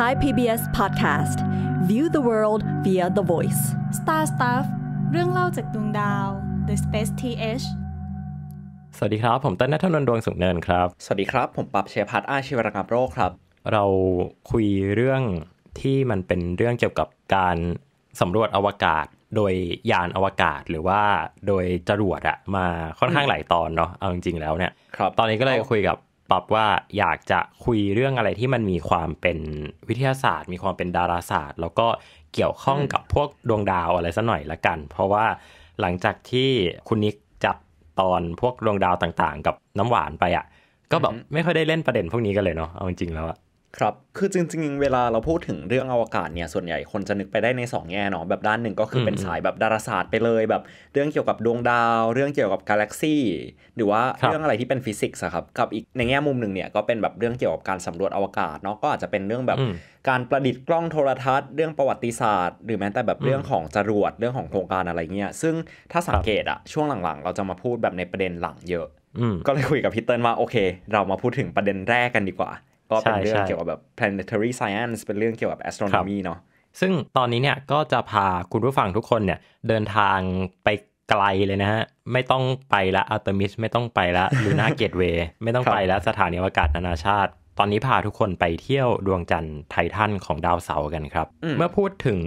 Thai PBS Podcast View the world via the voice Star Stuff เรื่องเล่าจากดวงดาว The Space TH สวัสดีครับ ผมต้นนัทนนดวงสุขเนินครับ สวัสดีครับ ผมปับเชพัฒอาชีวรกรรมโรคครับ เราคุยเรื่องที่มันเป็นเรื่องเกี่ยวกับการสำรวจอวกาศ โดยยานอวกาศหรือว่า โดยจรวดอะมาค่อนข้างหลายตอนเนาะ เอาจริงๆแล้วเนี่ยตอนนี้ก็เลยคุยกับปรับว่าอยากจะคุยเรื่องอะไรที่มันมีความเป็นวิทยาศาสตร์ มีความเป็นดาราศาสตร์ แล้วก็เกี่ยวข้องกับพวกดวงดาวอะไรสักหน่อยละกัน เพราะว่าหลังจากที่คุณนิกจับตอนพวกดวงดาวต่างๆ กับน้ำหวานไปอะ่ะ ก็แบบไม่ค่อยได้เล่นประเด็นพวกนี้กันเลยเนาะเอาจริงๆแล้วอะครับ คือจริงๆเวลาเราพูดถึงเรื่องอวกาศเนี่ย ส่วนใหญ่คนจะนึกไปได้ใน2แง่เนาะ แบบด้านหนึ่งก็คือเป็นสายแบบดาราศาสตร์ไปเลย แบบเรื่องเกี่ยวกับดวงดาว เรื่องเกี่ยวกับกาแล็กซี่หรือว่าเรื่องอะไรที่เป็นฟิสิกส์ครับ กับอีกในแง่มุมหนึ่งเนี่ยก็เป็นแบบเรื่องเกี่ยวกับการสำรวจอวกาศเนาะ ก็อาจจะเป็นเรื่องแบบการประดิษฐ์กล้องโทรทัศน์ เรื่องประวัติศาสตร์ หรือแม้แต่แบบเรื่องของจรวด เรื่องของโครงการอะไรเงี้ย ซึ่งถ้าสังเกตอะช่วงหลังๆ เราจะมาพูดแบบในประเด็นหลังเยอะ ก็เลยคุยกับพี่เติ้ลว่าโอเค เรามาพูดถึงประเด็นแรกกันดีกว่าก็เป็นเรื่องเกี่ยวกับแบบ planetary science เป็นเรื่องเกี่ยวกับ astronomy เนาะซึ่งตอนนี้เนี่ยก็จะพาคุณผู้ฟังทุกคนเนี่ยเดินทางไปไกลเลยนะฮะ ไม่ต้องไปละอัลเตอร์มิสไม่ต้องไปละลูน่าเกตเวย์ไม่ต้องไปละสถานีอวกาศนานาชาติ ตอนนี้พาทุกคนไปเที่ยวดวงจันทร์ไททันของดาวเสาร์กันครับ เมื่อพูดถึง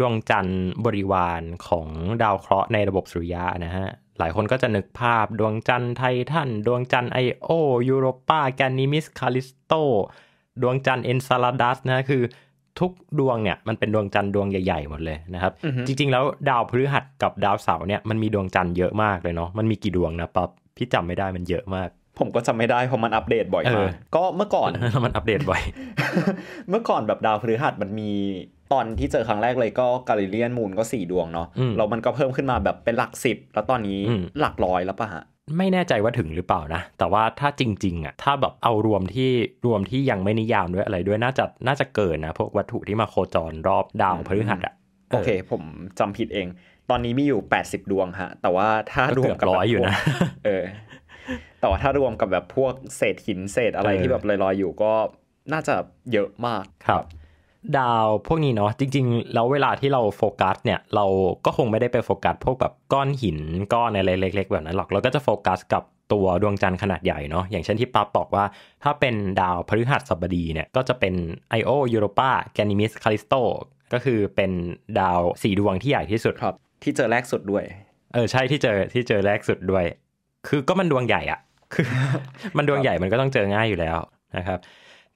ดวงจันทร์บริวารของดาวเคราะห์ในระบบสุริยะนะฮะหลายคนก็จะนึกภาพดวงจันทร์ไททัน ดวงจันทร์ไอโอยูโรปาแกนิมิสคาลิสโต ดวงจันทร์เอนซาลาดัสนะคือทุกดวงเนี่ย มันเป็นดวงจันทร์ดวงใหญ่ๆ หมดเลยนะครับ จริงๆ แล้วดาวพฤหัสกับดาวเสาร์เนี่ย มันมีดวงจันทร์เยอะมากเลยเนาะมันมีกี่ดวงนะป๊อปพี่จำไม่ได้มันเยอะมาก ผมก็จำไม่ได้เพราะมันอัปเดตบ่อยมากก็เมื่อก่อนมันอัปเดตบ่อยเมื่อก่อนแบบดาวพฤหัสมันมีตอนที่เจอครั้งแรกเลยก็กาลิเลียนมูนก็สี่ดวงเนาะแล้วมันก็เพิ่มขึ้นมาแบบเป็นหลักสิบ แล้วตอนนี้หลักร้อยแล้วปะฮะ ไม่แน่ใจว่าถึงหรือเปล่านะ แต่ว่าถ้าจริง ๆ อ่ะ ถ้าแบบเอารวมที่รวมที่ยังไม่นิยามด้วยอะไรด้วยน่าจะน่าจะเกินนะ พวกวัตถุที่มาโคจรรอบดาวพฤหัสอ่ะโอเคผมจำผิดเอง ตอนนี้มีอยู่แปดสิบดวงฮะ แต่ว่าถ้ารวมกับร้อยอยู่นะเออแต่ว่าถ้ารวมกับแบบพวกเศษหินเศษอะไรที่แบบลอยๆอยู่ก็น่าจะเยอะมากครับดาวพวกนี้เนาะจริงๆแล้วเวลาที่เราโฟกัสเนี่ย เราก็คงไม่ได้ไปโฟกัสพวกแบบก้อนหินก้อนอะไรเล็กๆแบบนั้นหรอกเราก็จะโฟกัสกับตัวดวงจันทร์ขนาดใหญ่เนาะอย่างเช่นที่ปั๊บบอกว่าถ้าเป็นดาวพฤหัสบดีเนี่ย ก็จะเป็น IO Europa g a n y m e d e Callisto ก็คือเป็นดาวสี่ดวงที่ใหญ่ที่สุดครับ ที่เจอแรกสุดด้วย เออใช่ที่เจอที่เจอแรกสุดด้วย คือก็มันดวงใหญ่อะคือ มันดวงใหญ่มันก็ต้องเจอง่ายอยู่แล้วนะครับ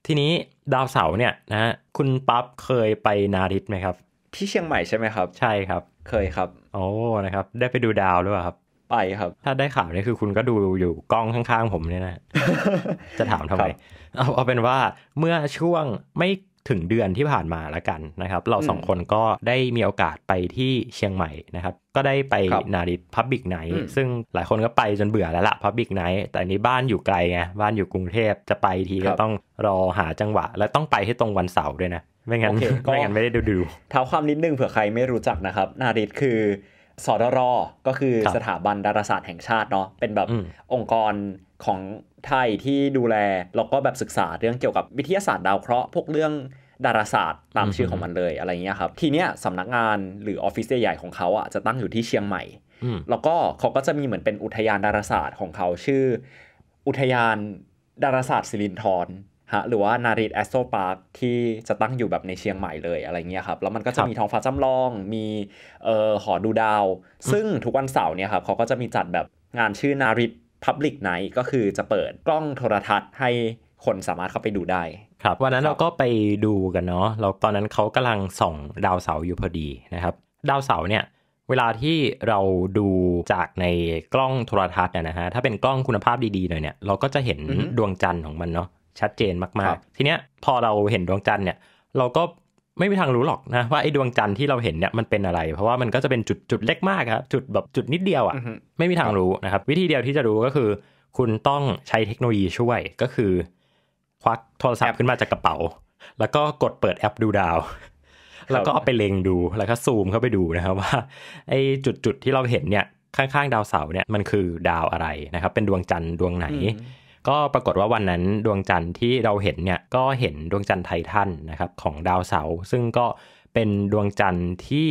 ทีนี้ดาวเสาเนี่ยนะคุณปั๊บเคยไปนาริตไหมครับ ที่เชียงใหม่ใช่ไหมครับ ใช่ครับเคยครับโอ้นะครับ ได้ไปดูดาวหรือเปล่าครับ ไปครับ ถ้าได้ข่าวนี่คือคุณก็ดูอยู่กล้องข้าง ๆผมเนี่ยนะจะถามทำไมเอาเอาเป็นว่าเมื่อช่วงไม่ถึงเดือนที่ผ่านมาละกันนะครับ เราสองคนก็ได้มีโอกาสไปที่เชียงใหม่นะครับ ก็ได้ไปนาดิพับบิกไนท์ซึ่งหลายคนก็ไปจนเบื่อแล้วละพับบิกไนท์แต่นี้บ้านอยู่ไกลไงบ้านอยู่กรุงเทพจะไปทีก็ต้องรอ หาจังหวะ และต้องไปให้ตรงวันเสาร์ด้วยนะ ไม่งั้นไม่งั้นไม่ได้ดูดูเท้าความนิดนึงเผื่อใครไม่รู้จักนะครับ นาดิคือสอดรอก็คือสถาบันดาราศาสตร์แห่งชาติเนาะเป็นแบบองค์กรของไทยที่ดูแลเราก็แบบศึกษาเรื่องเกี่ยวกับวิทยาศาสตร์ดาวเคราะห์ พวกเรื่องดาราศาสตร์ตามชื่อของมันเลยอะไรเงี้ยครับทีเนี้ยสำนักงานหรือออฟฟิศใหญ่ของเขาอ่ะจะตั้งอยู่ที่เชียงใหม่ แล้วก็เขาก็จะมีเหมือนเป็นอุทยานดาราศาสตร์ของเขาชื่อ อุทยานดาราศาสตร์สิรินทรฮะหรือว่านาริตแอสโตพาร์คที่จะตั้งอยู่แบบในเชียงใหม่เลยอะไรเงี้ยครับแล้วมันก็จะมีท้องฟ้าจำลอง มีเอ่อหอดูดาว ซึ่งทุกวันเสาร์เนี่ยครับเขาก็จะมีจัดแบบงานชื่อนาริต Public Night ก็คือจะเปิดกล้องโทรทัศน์ให้คนสามารถเข้าไปดูได้ ครับวันนั้นเราก็ไปดูกันเนาะเราตอนนั้นเขากำลังส่องดาวเสาร์อยู่พอดีนะครับดาวเสาร์เนี่ยเวลาที่เราดูจากในกล้องโทรทัศน์นะฮะถ้าเป็นกล้องคุณภาพดี ๆ หน่อยเนี่ยเราก็จะเห็นดวงจันทร์ของมันเนาะชัดเจนมากๆ ทีเนี้ยพอเราเห็นดวงจันทร์เนี่ยเราก็ไม่มีทางรู้หรอกนะ ว่าไอ้ดวงจันทร์ที่เราเห็นเนี่ยมันเป็นอะไร เพราะว่ามันก็จะเป็นจุดจุดเล็กมากครับจุดแบบจุดนิดเดียวอะ่ะไม่มีทางรู้นะครับ วิธีเดียวที่จะรู้ก็คือ คุณต้องใช้เทคโนโลยีช่วยก็คือควักโทรศัพท์ขึ้นมาจากกระเป๋า แล้วก็กดเปิดแอปดูดาว แล้วก็เอาไปเล็งดู แล้วก็ซูมเข้าไปดูนะครับ ว่า ไอ้จุดจุดที่เราเห็นเนี่ยข้างๆดาวเสาร์เนี่ยมันคือดาวอะไรนะครับ เป็นดวงจันทร์ดวงไหนก็ปรากฏว่าวันนั้นดวงจันทร์ที่เราเห็นเนี่ยก็เห็นดวงจันทร์ไททันนะครับ ของดาวเสาร์ซึ่งก็เป็นดวงจันทร์ที่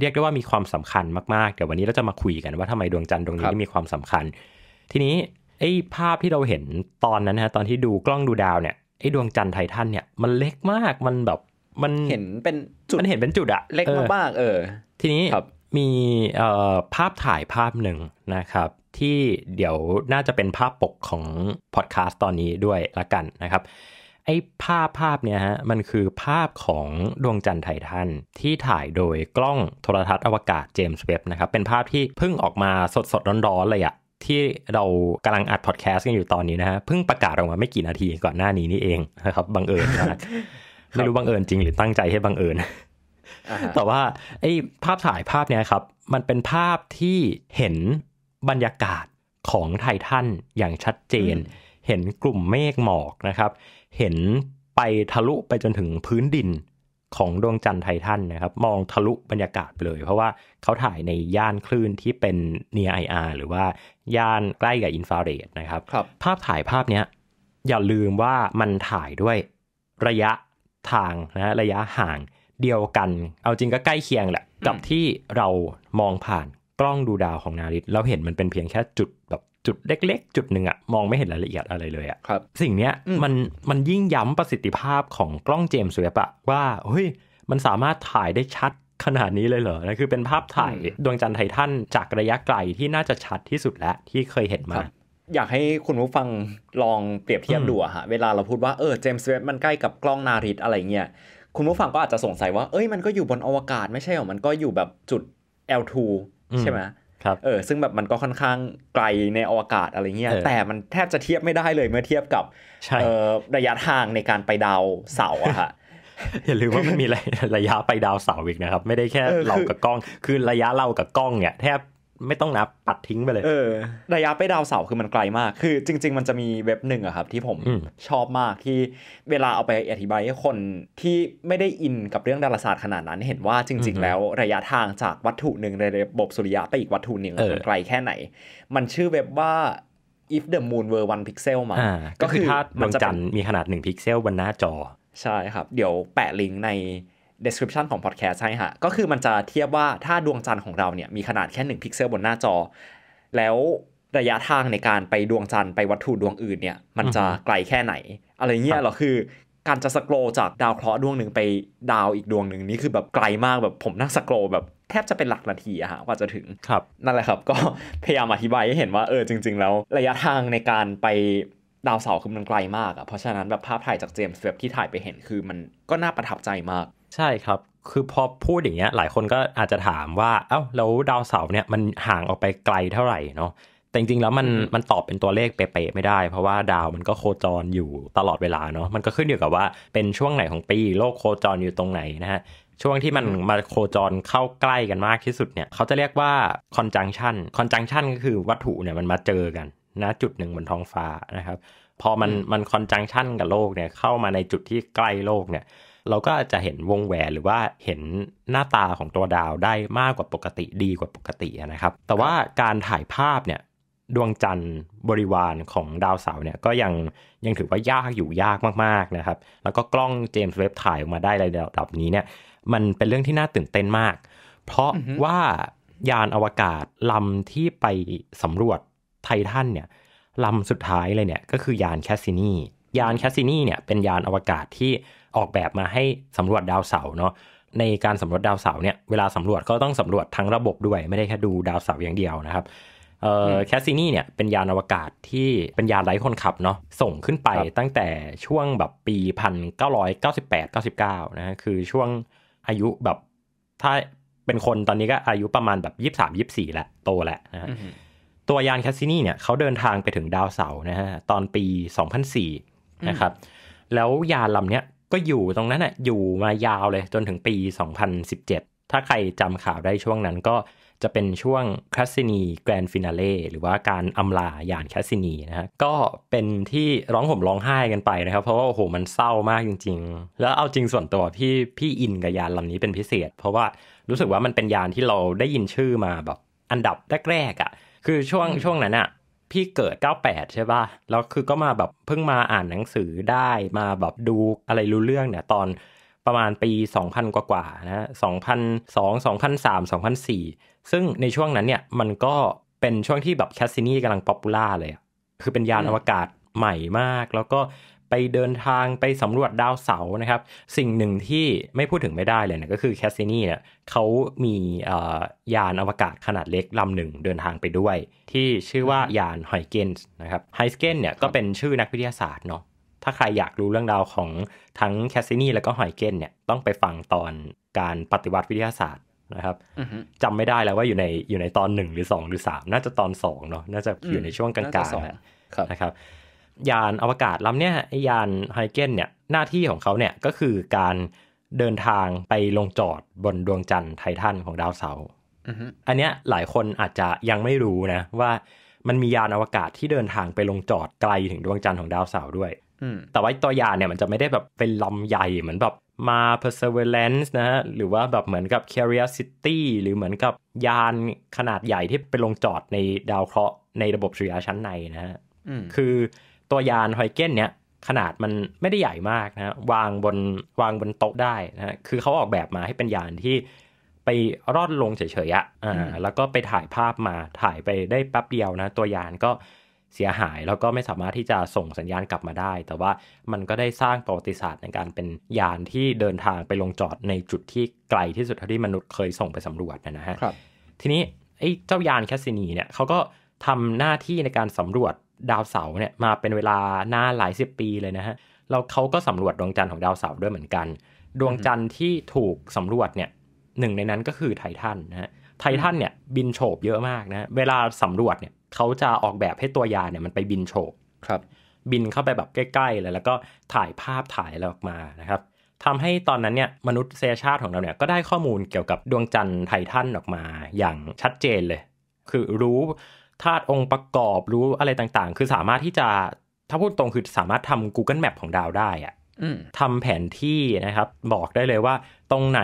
เรียกได้ว่ามีความสำคัญมากๆเดี๋ยววันนี้เราจะมาคุยกัน ว่าทำไมดวงจันทร์ดวงนี้มีความสำคัญ ทีนี้ไอ้ภาพที่เราเห็นตอนนั้นนะตอนที่ดูกล้องดูดาวเนี่ยไอ้ดวงจันทร์ไททันเนี่ยมันเล็กมากมันแบบมันเห็นเป็นจุดมันเห็นเป็นจุดอะเล็กมากๆเออ ทีนี้มีภาพถ่ายภาพหนึ่งนะครับที่เดี๋ยวน่าจะเป็นภาพปกของพอดแคสต์ตอนนี้ด้วยละกันนะครับ ไอ้ภาพภาพเนี่ยฮะมันคือภาพของดวงจันทร์ไททันที่ถ่ายโดยกล้องโทรทัศน์อวกาศเจมส์เว็บนะครับเป็นภาพที่เพิ่งออกมาสดสดร้อนๆ เลยอะที่เรากำลังอัดพอดแคสต์กันอยู่ตอนนี้นะฮะเพิ่งประกาศออกมาไม่กี่นาทีก่อนหน้านี้นี่เองนะครับบังเอิญนะไม่รู้บังเอิญจริงหรือตั้งใจให้บังเอิญแต่ว่าไอ้ภาพถ่ายภาพเนี้ยครับ มันเป็นภาพที่เห็นบรรยากาศของไททันอย่างชัดเจน เห็นกลุ่มเมฆหมอกนะครับ เห็นไปทะลุไปจนถึงพื้นดินของดวงจันทร์ไททันนะครับ มองทะลุบรรยากาศไปเลย เพราะว่าเขาถ่ายในย่านคลื่นที่เป็นเไออาร์หรือว่าย่านใกล้กับอินฟราเรดนะครับรบภาพถ่ายภาพนี้อย่าลืมว่ามันถ่ายด้วยระยะทางนะระยะห่างเดียวกัน เอาจริงก็ใกล้เคียงแหละกับที่เรามองผ่านกล้องดูดาวของนาริสเราเห็นมันเป็นเพียงแค่จุดแบบจุดเล็กๆ จุดหนึ่งอะมองไม่เห็นรายละเอียดอะไรเลยอะครับ สิ่งเนี้ยมันมันยิ่งย้ำประสิทธิภาพของกล้องเจมส์เวบอะว่าเฮ้ยมันสามารถถ่ายได้ชัดขนาดนี้เลยเหรอนะคือเป็นภาพถ่ายดวงจันทร์ไททันจากระยะไกลที่น่าจะชัดที่สุดแล้วที่เคยเห็นมา อยากให้คุณผู้ฟังลองเปรียบเทียบดูอะฮะเวลาเราพูดว่าเออเจมส์เวบมันใกล้กับกล้องนาริสอะไรเงี้ยคุณผู้ฟังก็อาจจะสงสัยว่าเอ้ยมันก็อยู่บนอวกาศไม่ใช่หรอมันก็อยู่แบบจุด L2 ใช่ไหมครับเออซึ่งแบบมันก็ค่อนข้างไกลในอวกาศอะไรเงี้ยแต่มันแทบจะเทียบไม่ได้เลยเมื่อเทียบกับระยะทางในการไปดาวเสาอะค่ะอย่าลืมว่ามันมีระยะไปดาวเสาอีกนะครับไม่ได้แค่เรากับกล้องคือระยะเรากับกล้อง เนี่ย แทบไม่ต้องนับปัดทิ้งไปเลยเออ ระยะไปดาวเสาร์คือมันไกลมาก คือจริง ๆ มันจะมีเว็บหนึ่งอะครับที่ผมชอบมากที่เวลาเอาไปอธิบายให้คนที่ไม่ได้อินกับเรื่องดาราศาสตร์ขนาดนั้นเห็นว่าจริง ๆ แล้วระยะทางจากวัตถุหนึ่งในระบบสุริยะไปอีกวัตถุหนึ่งมันไกลแค่ไหน มันชื่อเว็บว่า if the moon were one pixel มาก็คือถ้าดวงจันทร์มีขนาดหนึ่งพิกเซลบนหน้าจอ ใช่ครับ เดี๋ยวแปะลิงก์ใน description ของ podcast ใช่ฮะ ก็คือมันจะเทียบว่าถ้าดวงจันทร์ของเราเนี่ยมีขนาดแค่1พิกเซลบนหน้าจอ แล้วระยะทางในการไปดวงจันทร์ไปวัตถุดวงอื่นเนี่ยมันจะไกลแค่ไหน อะไรเงี้ยหรอคือ การจะสครอจากดาวเคราะห์ดวงหนึ่งไปดาวอีกดวงหนึ่งนี่คือแบบไกลมากแบบผมนั่งสครอแบบแทบจะเป็นหลักนาทีอะฮะกว่าจะถึงครับนั่นแหละครับก็พยายามอธิบายให้เห็นว่าเออจริง ๆ แล้วระยะทางในการไปดาวเสาร์คือมันไกลมากอะเพราะฉะนั้นแบบภาพถ่ายจากเจมส์เฟบที่ถ่ายไปเห็นคือมันก็น่าประทับใจมากใช่ครับ คือพอพูดอย่างเงี้ยหลายคนก็อาจจะถามว่าเอ้าแล้วดาวเสาร์เนี่ยมันห่างออกไปไกลเท่าไหร่เนาะ แต่จริงๆแล้วมันมันตอบเป็นตัวเลขเป๊ะๆไม่ได้ เพราะว่าดาวมันก็โคจรอยู่ตลอดเวลาเนาะ มันก็ขึ้นอยู่กับว่าเป็นช่วงไหนของปีโลกโคจรอยู่ตรงไหนนะฮะ ช่วงที่มันมาโคจรเข้าใกล้กันมากที่สุดเนี่ยเขาจะเรียกว่าคอนจังชันคอนจังชันก็คือวัตถุเนี่ยมันมาเจอกันนะจุดหนึ่งบนท้องฟ้านะครับ พอมันมันคอนจังชันกับโลกเนี่ย เข้ามาในจุดที่ใกล้โลกเนี่ยเราก็จะเห็นวงแหวนหรือว่าเห็นหน้าตาของตัวดาวได้มากกว่าปกติดีกว่าปกตินะครับ แต่ว่าการถ่ายภาพเนี่ยดวงจันทร์บริวารของดาวเสาร์เนี่ยก็ยังยังถือว่ายากอยู่ยากมากๆนะครับ แล้วก็กล้องเจมส์เว็บถ่ายออกมาได้ในระดับนี้เนี่ย มันเป็นเรื่องที่น่าตื่นเต้นมาก เพราะว่ายานอวกาศลำที่ไปสำรวจไททันเนี่ยลำสุดท้ายเลยเนี่ยก็คือยานแคสซินี ยานแคสซินีเนี่ยเป็นยานอวกาศที่ออกแบบมาให้สำรวจดาวเสาร์เนาะในการสำรวจดาวเสาร์เนี่ยเวลาสำรวจก็ต้องสำรวจทั้งระบบด้วยไม่ได้แค่ดูดาวเสาร์อย่างเดียวนะครับแคสซินี่เนี่ยเป็นยานอวกาศที่ เป็นยานไร้คนขับเนาะส่งขึ้นไปตั้งแต่ช่วงแบบปี 1998 99นะคือช่วงอายุแบบถ้าเป็นคนตอนนี้ก็อายุประมาณแบบ23 24แล้วโตแล้วนะะตัวยานแคสซินี่เนี่ยเขาเดินทางไปถึงดาวเสาร์นะฮะตอนปี 2004นะครับแล้วยานลำเนี้ยก็อยู่ตรงนั้นอ่ะ อยู่มายาวเลยจนถึงปี 2017 ถ้าใครจำข่าวได้ช่วงนั้นก็จะเป็นช่วงคาสินีแกรนฟินาเล่หรือว่าการอำลาอย่างคาสินีนะฮะ ก็เป็นที่ร้องห่มร้องไห้กันไปนะครับ เพราะว่าโอ้โหมันเศร้ามากจริงๆ แล้วเอาจริงส่วนตัวพี่พี่อินกับยานลำนี้เป็นพิเศษ เพราะว่ารู้สึกว่ามันเป็นยานที่เราได้ยินชื่อมาแบบอันดับแรกๆอะ่ะคือช่วงช่วงนั้นอะ่ะพี่เกิด 98 ใช่ป่ะ แล้วคือก็มาแบบเพิ่งมาอ่านหนังสือได้มาแบบดูอะไรรู้เรื่องเนี่ย ตอนประมาณปี 2000 กว่ากว่านะ2002 2003 2004 ซึ่งในช่วงนั้นเนี่ยมันก็เป็นช่วงที่แบบแคสซินี่กำลังป๊อปปูล่าเลย คือเป็นยานอวกาศใหม่มาก แล้วก็ไปเดินทางไปสำรวจดาวเสาร์นะครับ สิ่งหนึ่งที่ไม่พูดถึงไม่ได้เลยนะก็คือแคสซินีเนี่ยเขามียานอวกาศขนาดเล็กลำหนึ่งเดินทางไปด้วย ที่ชื่อว่ายานไฮเกนส์นะครับไฮเกน เนี่ยก็เป็นชื่อนักวิทยาศาสตร์เนาะถ้าใครอยากรู้เรื่องราวของทั้งแคสซินีแล้วก็ไฮเกนเนี่ยต้องไปฟังตอนการปฏิวัติวิทยาศาสตร์นะครับจำไม่ได้แล้วว่าอยู่ในอยู่ในตอนหนึ่งหรือสองหรือสามน่าจะตอนสองเนาะน่าจะอยู่ในช่วงกลางๆนะครับยานอวกาศลำเนี้ยยานไฮเกนเนี่ย หน้าที่ของเขาเนี่ยก็คือการเดินทางไปลงจอดบนดวงจันทร์ไททันของดาวเสาร์อันเนี้ยหลายคนอาจจะยังไม่รู้นะ ว่ามันมียานอวกาศที่เดินทางไปลงจอดไกลถึงดวงจันทร์ของดาวเสาร์ด้วยแต่ว่าตัวยานเนี่ยมันจะไม่ได้แบบเป็นลำใหญ่เหมือนแบบมา perseverance นะฮะหรือว่าแบบเหมือนกับ curiosity หรือเหมือนกับยานขนาดใหญ่ที่ไปลงจอดในดาวเคราะห์ในระบบสุริยะชั้นในนะฮะคือตัวยานไฮเกนเนี้ยขนาดมันไม่ได้ใหญ่มากนะวางบนวางบนโต๊ะได้นะคือเขาออกแบบมาให้เป็นยานที่ไปรอดลงเฉยๆอ่ะแล้วก็ไปถ่ายภาพมาถ่ายไปได้แป๊บเดียวนะตัวยานก็เสียหายแล้วก็ไม่สามารถที่จะส่งสัญญาณกลับมาได้ แต่ว่ามันก็ได้สร้างประวัติศาสตร์ในการเป็นยานที่เดินทางไปลงจอดในจุดที่ไกลที่สุดทที่มนุษย์เคยส่งไปสำรวจนะฮะทีนี้ไอ้เจ้ายานแคสซินีเนี่ยเขาก็ทำหน้าที่ในการสำรวจดาวเสาร์เนี่ยมาเป็นเวลาหน้าหลายสิบปีเลยนะฮะแล้วเขาก็สำรวจดวงจันทร์ของดาวเสาร์ด้วยเหมือนกัน ดวงจันทร์ที่ถูกสำรวจเนี่ยหนึ่งในนั้นก็คือไททันนะฮะไททันเนี่ยบินโฉบเยอะมากนะเวลาสำรวจเนี่ยเขาจะออกแบบให้ตัวยานเนี่ยมันไปบินโฉบครับ บินเข้าไปแบบใกล้ๆเลยแล้วก็ถ่ายภาพถ่ายอะไรออกมานะครับทำให้ตอนนั้นเนี่ยมนุษยชาติของเราเนี่ยก็ได้ข้อมูลเกี่ยวกับดวงจันทร์ไททันออกมาอย่างชัดเจนเลย คือรู้ธาตุองค์ประกอบรู้อะไรต่างๆ คือสามารถที่จะถ้าพูดตรงคือสามารถทำ Google Map ของดาวได้อะทำแผนที่นะครับ บอกได้เลยว่าตรงไหน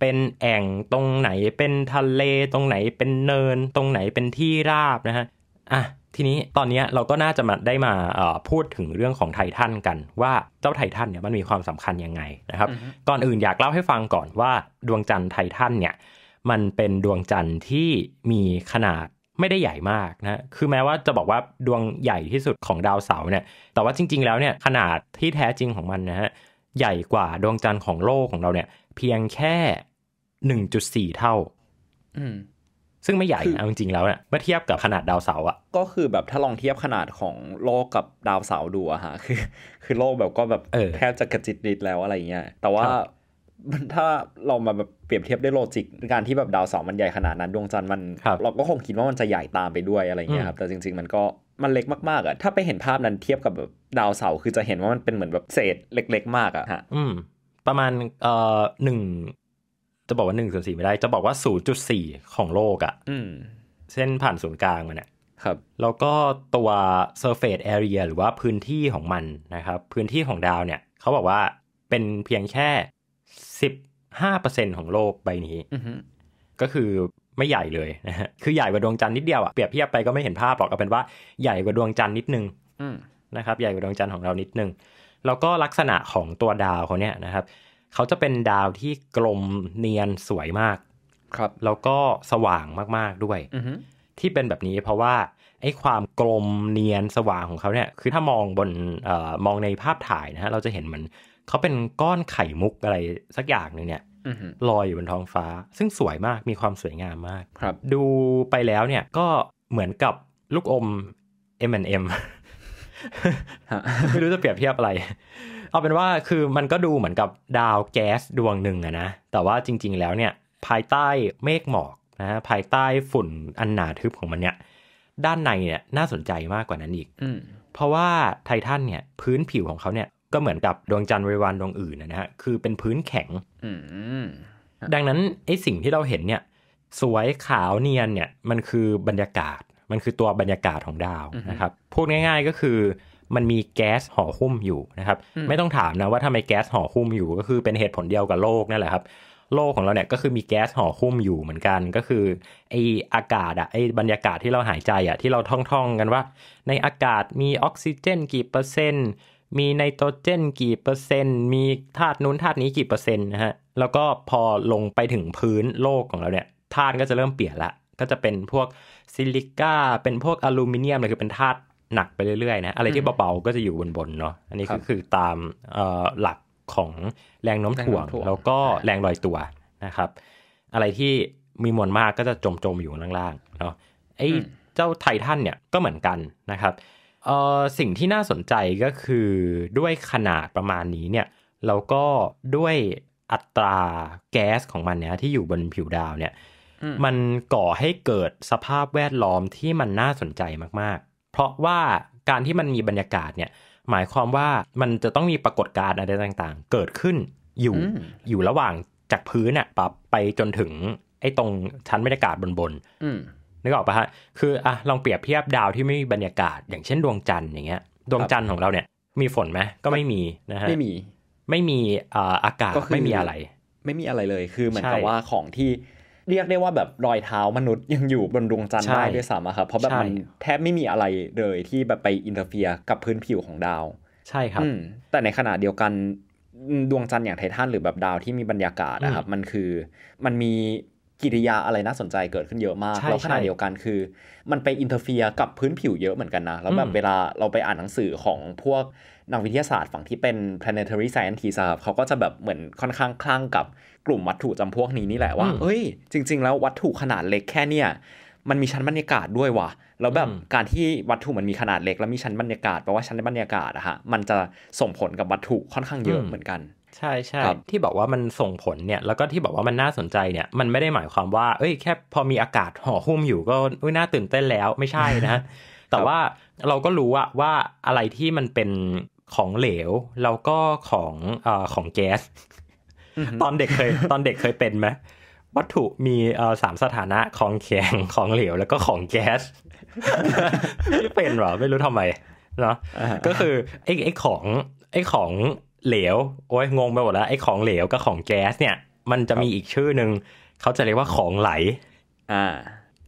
เป็นแอ่งตรงไหนเป็นทะเล ตรงไหนเป็นเนิน ตรงไหนเป็นที่ราบนะฮะอ่ะทีนี้ตอนนี้เราก็น่าจะมาได้มาพูดถึงเรื่องของไททันกัน ว่าเจ้าไททันเนี่ยมันมีความสำคัญยังไงนะครับก่อนอื่นอยากเล่าให้ฟังก่อนว่าดวงจันทร์ไททันเนี่ย มันเป็นดวงจันทร์ที่มีขนาดไม่ได้ใหญ่มากนะ คือแม้ว่าจะบอกว่าดวงใหญ่ที่สุดของดาวเสาร์เนี่ย แต่ว่าจริงๆแล้วเนี่ยขนาดที่แท้จริงของมันนะฮะใหญ่กว่าดวงจันทร์ของโลกของเราเนี่ย เพียงแค่หนึ่งจุดสี่เท่าซึ่งไม่ใหญ่นะจริงๆแล้วเนี่ยเมื่อเทียบกับขนาดดาวเสาร์อ่ะ ก็คือแบบถ้าลองเทียบขนาดของโลกกับดาวเสาร์ดูอะฮะคือ คือโลกแบบก็แบบแทบจะกระจิตริดแล้วอะไรเงี้ยแต่ว่ามันถ้าเรามาแบบเปรียบเทียบได้โลจิกการที่แบบดาวเสาร์มันใหญ่ขนาดนั้นดวงจันทร์มันเราก็คงคิดว่ามันจะใหญ่ตามไปด้วยอะไรเงี้ยครับแต่จริงๆ มันก็มันเล็กมากๆอ่ะถ้าไปเห็นภาพนั้นเทียบกับแบบดาวเสาร์คือจะเห็นว่ามันเป็นเหมือนแบบเศษเล็ก ๆ มากอ่ะฮะอืมประมาณเอ่อหนึ่งจะบอกว่าหนึ่งส่วนสี่ไม่ได้ จะบอกว่าศูนย์จุดสี่ของโลกอ่ะเส้นผ่านศูนย์กลางมันเนี่ยครับแล้วก็ตัว surface area หรือว่าพื้นที่ของมันนะครับพื้นที่ของดาวเนี่ยเขาบอกว่าเป็นเพียงแค่สิบห้าเเปอร์ซ็นของโลกใบนี้ก็คือไม่ใหญ่เลยนะฮะคือใหญ่กว่าดวงจันทร์นิดเดียวอะเปรียบเทียบไปก็ไม่เห็นภาพหรอกเอาเป็นว่าใหญ่กว่าดวงจันทร์นิดนึงนะครับ ใหญ่กว่าดวงจันทร์ของเรานิดนึง แล้วก็ลักษณะของตัวดาวเขาเนี่ยนะครับเขาจะเป็นดาวที่กลมเนียนสวยมาก ครับ แล้วก็สว่างมากๆด้วยที่เป็นแบบนี้เพราะว่าไอ้ความกลมเนียนสว่างของเขาเนี่ยคือถ้ามองบนอมองในภาพถ่ายนะฮะเราจะเห็นเหมือนเขาเป็นก้อนไข่มุกอะไรสักอย่างหนึ่งเนี่ยลอยอยู่บนท้องฟ้า ซึ่งสวยมากมีความสวยงามมาก ครับ ดูไปแล้วเนี่ย ก็เหมือนกับ ลูกอม M&M ไม่รู้จะเปรียบเทียบอะไร เอาเป็นว่าคือมันก็ดูเหมือนกับดาวแก๊สดวงหนึ่งอะนะแต่ว่าจริง ๆ แล้วเนี่ย ภายใต้เมฆหมอกนะภายใต้ฝุ่นอันหนาทึบของมันเนี่ย ด้านในเนี่ยน่าสนใจมากกว่านั้นอีกเพราะว่าไททันเนี่ย พื้นผิวของเขาเนี่ยก็เหมือนกับดวงจันทร์บริวารดวงอื่นนะฮะ คือเป็นพื้นแข็งดังนั้น ไอ้สิ่งที่เราเห็นเนี่ยสวยขาวเนียนเนี่ยมันคือบรรยากาศ มันคือตัวบรรยากาศของดาวนะครับ พูดง่าย ๆ ก็คือมันมีแก๊สห่อหุ้มอยู่นะครับ ไม่ต้องถามนะว่าทำไมแก๊สห่อหุ้มอยู่ก็คือเป็นเหตุผลเดียวกับโลกนั่นแหละครับ โลกของเราเนี่ยก็คือมีแก๊สห่อหุ้มอยู่เหมือนกัน ก็คือไออากาศอะไอบรรยากาศที่เราหายใจอะที่เราท่องๆกันว่าในอากาศมีออกซิเจนกี่เปอร์เซ็นต์มีไนโตรเจนกี่เปอร์เซ็นต์ มีธาตุนู้นธาตุนี้กี่เปอร์เซ็นต์ นะฮะ แล้วก็พอลงไปถึงพื้นโลกของเราเนี่ยธาตุก็จะเริ่มเปลี่ยนละ ก็จะเป็นพวกซิลิก้า เป็นพวกอลูมิเนียมเลยคือเป็นธาตุหนัก ไปเรื่อย ๆ นะ อะไรที่เบา ๆ ก็จะอยู่บน ๆ เนาะ อันนี้ก็คือตามหลักของแรงโน้มถ่วง แล้วก็แรงลอยตัวนะครับ อะไรที่มีมวลมากก็จะจมๆอยู่ล่างๆเนาะ ไอ้เจ้าไททันเนี่ยก็เหมือนกันนะครับเอ่อสิ่งที่น่าสนใจก็คือด้วยขนาดประมาณนี้เนี่ยแล้วก็ด้วยอัตราแก๊สของมันเนี่ยที่อยู่บนผิวดาวเนี่ยมันก่อให้เกิดสภาพแวดล้อมที่มันน่าสนใจมากๆ เพราะว่าการที่มันมีบรรยากาศเนี่ย หมายความว่ามันจะต้องมีปรากฏการณ์อะไรต่างๆ เกิดขึ้นอยู่อยู่ ระหว่างจากพื้นอะปับไปจนถึงไอ้ตรงชั้นบรรยากาศบนบนนึกออกปะฮะ คืออ่ะลองเปรียบเทียบดาวที่ไม่มีบรรยากาศอย่างเช่นดวงจันทร์อย่างเงี้ย ดวงจันทร์ของเราเนี่ยมีฝนไหมก็ไม่มีนะฮะ ไม่มี ไม่มีอากาศไม่มีอะไร ไม่มีอะไรเลย คือเหมือนกับว่าของที่เรียกได้ว่าแบบรอยเท้ามนุษย์ยังอยู่บนดวงจันทร์ได้ด้วยซ้ำครับ เพราะแบบมันแทบไม่มีอะไรเลยที่แบบไปอินเตอร์เฟียกับพื้นผิวของดาว ใช่ครับแต่ในขณะเดียวกัน ดวงจันทร์อย่างไททันหรือแบบดาวที่มีบรรยากาศนะครับ มันคือ มันมีกิริยาอะไรน่าสนใจเกิดขึ้นเยอะมากแล้วขาดเดียวกันคือ มันไปอินเทอร์เฟียร์กับพื้นผิวเยอะเหมือนกันนะ แล้วแบบเวลาเราไปอ่านหนังสือของพวกนักวิทยาศาสตร์ฝั่งที่เป็น planetary scientist เขาก็จะแบบเหมือนค่อนข้างคลั่งกับกลุ่มวัตถุจำพวกนี้นี่แหละว่าเอ้ยจริง ๆ แล้ววัตถุขนาดเล็กแค่เนี่ยมันมีชั้นบรรยากาศด้วยว่ะแล้วแบบการที่วัตถุมันมีขนาดเล็กแล้วมีชั้นบรรยากาศแปลว่าชั้นบรรยากาศอะฮะมันจะส่งผลกับวัตถุค่อนข้างเยอะเหมือนกันใช่ใช่ที่บอกว่ามันส่งผลเนี่ย แล้วก็ที่บอกว่ามันน่าสนใจเนี่ยมันไม่ได้หมายความว่า เอ้ยแค่พอมีอากาศห่อหุ้มอยู่ก็อุ้ยน่าตื่นเต้นแล้ว ไม่ใช่นะ แต่ว่าเราก็รู้อะว่าอะไรที่มันเป็นของเหลว แล้วก็ของเอ่อของแก๊ส ตอนเด็กเคยตอนเด็กเคยเป็นไหมวัตถุมีเออ่สามสถานะของแข็งของเหลวแล้วก็ของแก๊สไม่เป็นหรอ ไม่รู้ทำไมเนาะก็คือไอ้ไอ้ของไอ้ของเหลวโอ้ยงงไปหมดแล้วไอ้ของเหลวกับของแก๊สเนี่ย มันจะมีอีกชื่อหนึ่ง เขาจะเรียกว่าของไหลอ่า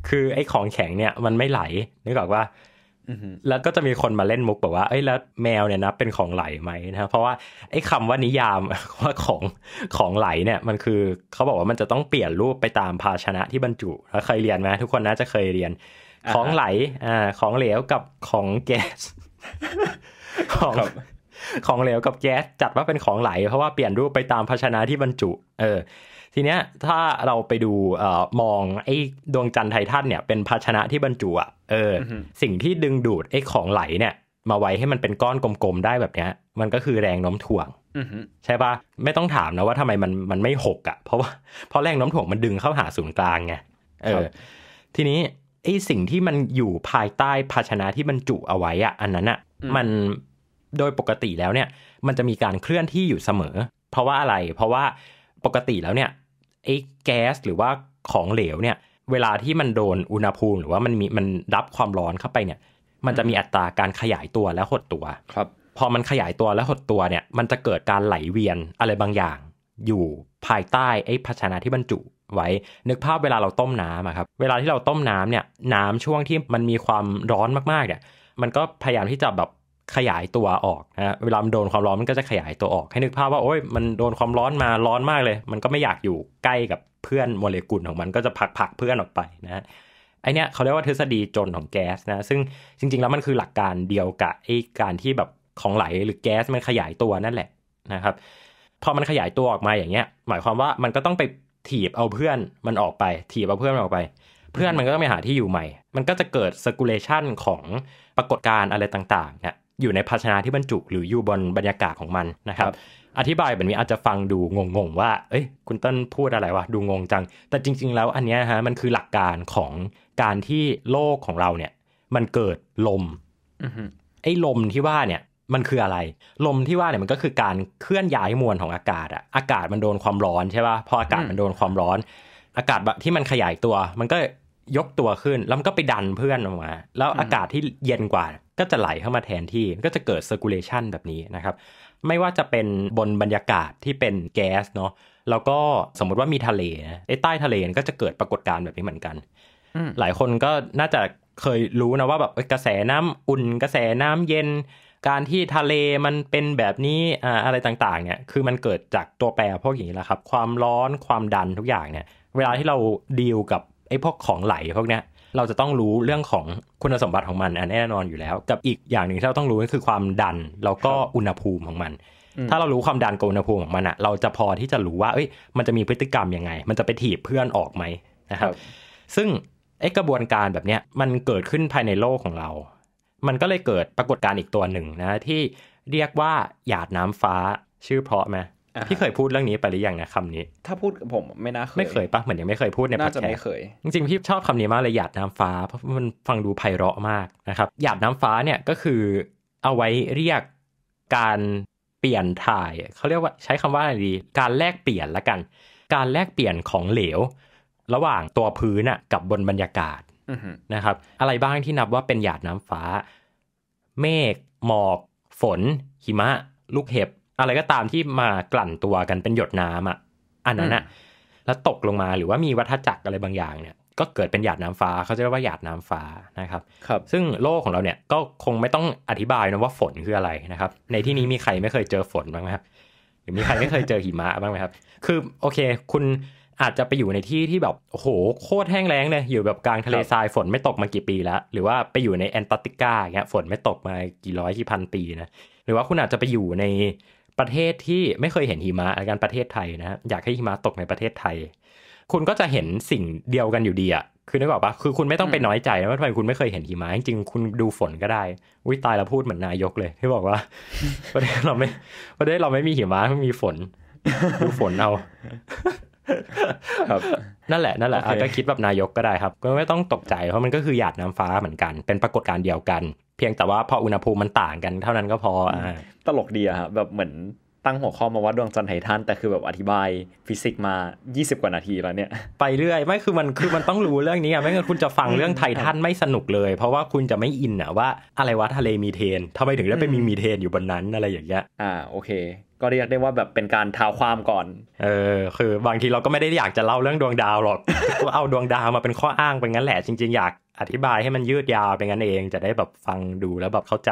คือไอ้ของแข็งเนี่ย มันไม่ไหลนึกออกว่าแล้วก็จะมีคนมาเล่นมุกแบบว่า เอ้ยแล้วแมวเนี่ยนะเป็นของไหลไหมนะเพราะว่าไอ้คำว่านิยามว่าของของไหลเนี่ย มันคือเขาบอกว่ามันจะต้องเปลี่ยนรูปไปตามภาชนะที่บรรจุแล้วเคยเรียนไหมทุกคนน่าจะเคยเรียน ของไหลอ่าของเหลวกับของแก๊สของของเหลวกับแก๊สจัดว่าเป็นของไหล เพราะว่าเปลี่ยนรูปไปตามภาชนะที่บรรจุ เออ ทีเนี้ย ถ้าเราไปดูเอ่อมอง ไอ้ดวงจันทร์ไททันเนี่ยเป็นภาชนะที่บรรจุอะเออสิ่งที่ดึงดูดไอ้ของไหลเนี่ย มาไว้ให้มันเป็นก้อนกลมๆได้แบบเนี้ยมันก็คือแรงโน้มถ่วงใช่ปะไม่ต้องถามนะว่าทำไมมันมันไม่หกอะเพราะว่าเพราะแรงโน้มถ่วงมันดึงเข้าหาศูนย์กลางไงเออ ทีนี้ไอ้สิ่งที่มันอยู่ภายใต้ภาชนะที่บรรจุเอาไว้อะอันนั้นอะมันโดยปกติแล้วเนี่ยมันจะมีการเคลื่อนที่อยู่เสมอ เพราะว่าอะไรเพราะว่าปกติแล้วเนี่ยไอ้แก๊สหรือว่าของเหลวเนี่ยเวลาที่มันโดนอุณหภูมิ หรือว่ามันมีมันรับความร้อนเข้าไปเนี่ย มันจะมีอัตราการขยายตัวและหดตัวครับพอมันขยายตัวและหดตัวเนี่ยมันจะเกิดการไหลเวียนอะไรบางอย่าง อยู่ภายใต้ไอ้ภาชนะที่บรรจุ ไว้นึกภาพเวลาเราต้มน้ำครับเวลาที่เราต้มน้ำเนี่ยน้ำช่วงที่มันมีความร้อนมากๆเนี่ยมันก็พยายามที่จะแบบขยายตัวออกนะเวลามันโดนความร้อนมันก็จะขยายตัวออกให้นึกภาพว่าโอ้ยมันโดนความร้อนมาร้อนมากเลย มันก็ไม่อยากอยู่ใกล้กับเพื่อนโมเลกุลของมันก็จะผลักผักเพื่อนออกไปนะไอเนี้ยเขาเรียกว่าทฤษฎีจนของแก๊สนะซึ่งจริง ๆ แล้วมันคือหลักการเดียวกับไอการที่แบบของไหลหรือแก๊สมันขยายตัวนั่นแหละนะครับพอมันขยายตัวออกมาอย่างเงี้ย หมายความว่ามันก็ต้องไปถีบเอาเพื่อนมันออกไปถีบเอาเพื่อนมันออกไป เพื่อนมันก็ต้องไปหาที่อยู่ใหม่มันก็จะเกิด circulation ของปรากฏการณ์อะไรต่างๆเนี่ยอยู่ในภาชนะที่บรรจุหรืออยู่บนบรรยากาศของมันนะครับ อธิบายแบบนี้อาจจะฟังดูงงๆว่า เอ้ย คุณต้นพูดอะไรวะ ดูงงจัง แต่จริงๆ แล้วอันนี้ฮะมันคือหลักการของการที่โลกของเราเนี่ยมันเกิดลม ไอ้ลมที่ว่าเนี่ยมันคืออะไร ลมที่ว่าเนี่ยมันก็คือการเคลื่อนย้ายมวลของอากาศอะอากาศมันโดนความร้อนใช่ป่ะ พออากาศมันโดนความร้อน อากาศแบบที่มันขยายตัว มันก็ยกตัวขึ้นแล้วมันก็ไปดันเพื่อนออกมา แล้วอากาศที่เย็นกว่าก็จะไหลเข้ามาแทนที่ก็จะเกิดเซอร์คูลเลชันแบบนี้นะครับ ไม่ว่าจะเป็นบนบรรยากาศที่เป็นแก๊สเนาะแล้วก็สมมติว่ามีทะเลนะไอ้ใต้ทะเลก็จะเกิดปรากฏการณ์แบบนี้เหมือนกันหลายคนก็น่าจะเคยรู้นะว่าแบบกระแสน้ำอุ่นกระแสน้ำเย็น การที่ทะเลมันเป็นแบบนี้อะไรต่างๆเนี่ย คือมันเกิดจากตัวแปรพวกอย่างนี้แหละครับ ความร้อนความดันทุกอย่างเนี่ย เวลาที่เราดีลกับไอ้พวกของไหลพวกเนี้ยเราจะต้องรู้เรื่องของคุณสมบัติของมันแน่นอนอยู่แล้ว กับอีกอย่างหนึ่งที่เราต้องรู้ก็คือความดัน แล้วก็อุณหภูมิของมัน ถ้าเรารู้ความดันกับอุณหภูมิของมันอะเราจะพอที่จะรู้ว่าเอ้ยมันจะมีพฤติกรรมยังไง มันจะไปถีบเพื่อนออกไหมนะครับซึ่งไอ้กระบวนการแบบเนี้ยมันเกิดขึ้นภายในโลกของเรา มันก็เลยเกิดปรากฏการณ์อีกตัวหนึ่งนะที่เรียกว่าหยาดน้ำฟ้าชื่อเพราะไหมพี่เคยพูดเรื่องนี้ไปหรือยังนะคำนี้ถ้าพูดผมไม่น่าเคยไม่เคยปะเหมือนยังไม่เคยพูดในพอดแคสต์จริงๆพี่ชอบคำนี้มากเลยหยาดน้ำฟ้าเพราะมันฟังดูไพเราะมากนะครับหยาดน้ำฟ้าเนี่ยก็คือเอาไว้เรียกการเปลี่ยนถ่ายเขาเรียกว่าใช้คำว่าอะไรดีการแลกเปลี่ยนละกันการแลกเปลี่ยนของเหลว ระหว่างตัวพื้นกับบนบรรยากาศนะครับ อะไรบ้างที่นับว่าเป็นหยาดน้ำฟ้า เมฆหมอก ฝน หิมะ ลูกเห็บอะไรก็ตามที่มากลั่นตัวกันเป็นหยดน้ำอ่ะอันนั้นอ่ะ แล้วตกลงมาหรือว่ามีวัฏจักรอะไรบางอย่างเนี่ย ก็เกิดเป็นหยาดน้ำฟ้าเขาจะเรียกว่าหยาดน้ำฟ้านะครับครับซึ่งโลกของเราเนี่ยก็คงไม่ต้องอธิบายนะว่าฝนคืออะไรนะครับ ในที่นี้มีใครไม่เคยเจอฝนบ้างไหมครับ หรือมีใครไม่เคยเจอหิมะบ้างไหมครับ คือโอเค คุณอาจจะไปอยู่ในที่ที่แบบโอ้โหโคตรแห้งแล้งเลยอยู่แบบกลางทะเลทรายฝนไม่ตกมากี่ปีแล้ว หรือว่าไปอยู่ในแอนตาร์กติกาเงี้ย ฝนไม่ตกมากี่ร้อยกี่พัน ปีนะหรือว่าคุณอาจจะไปอยู่ในประเทศที่ไม่เคยเห็นหิมะอาการประเทศไทยนะ อยากให้หิมะตกในประเทศไทย คุณก็จะเห็นสิ่งเดียวกันอยู่ดีอะคือนึกออกปะคือคุณไม่ต้องไปน้อยใจนะว่าทำไมคุณไม่เคยเห็นหิมะ จริงๆคุณดูฝนก็ได้ อุ้ยตายแล้วพูดเหมือนนายกเลยที่บอกว่าประเทศเราไม่ประเทศเราไม่มีหิมะไม่มีฝน ดูฝนเอา ครับ นั่นแหละ นั่นแหละอาจจะคิดแบบนายกก็ได้ครับ ก็ไม่ต้องตกใจ เพราะมันก็คือหยาดน้ำฟ้าเหมือนกัน เป็นปรากฏการณ์เดียวกันเพียงแต่ว่าพออุณหภูมิมันต่างกัน เท่านั้นก็พอ ตลกดีอะครับแบบเหมือนตั้งหัวข้อมาว่าดวงจันทร์ไททันแต่คือแบบอธิบายฟิสิกส์มา 20 กว่านาทีแล้วเนี่ย ไปเรื่อยไม่คือมันคือมันต้องรู้เรื่องนี้อ่ะไม่งั้นคุณจะฟังเรื่องไททันไม่สนุกเลย เพราะว่าคุณจะไม่อินอ่ะว่าอะไรวะทะเลมีเทนทำไมถึงได้ไปมีมีเทนอยู่บนนั้นอะไรอย่างเงี้ยอ่าโอเคก็เรียกได้ว่าแบบเป็นการท้าวความก่อนเออคือบางทีเราก็ไม่ได้อยากจะเล่าเรื่องดวงดาวหรอกก็เอาดวงดาวมาเป็นข้ออ้างเป็นงั้นแหละจริง ๆ อยากอธิบายให้มันยืดยาวเป็นงั้นเองจะได้แบบฟังดูแล้วแบบเข้าใจ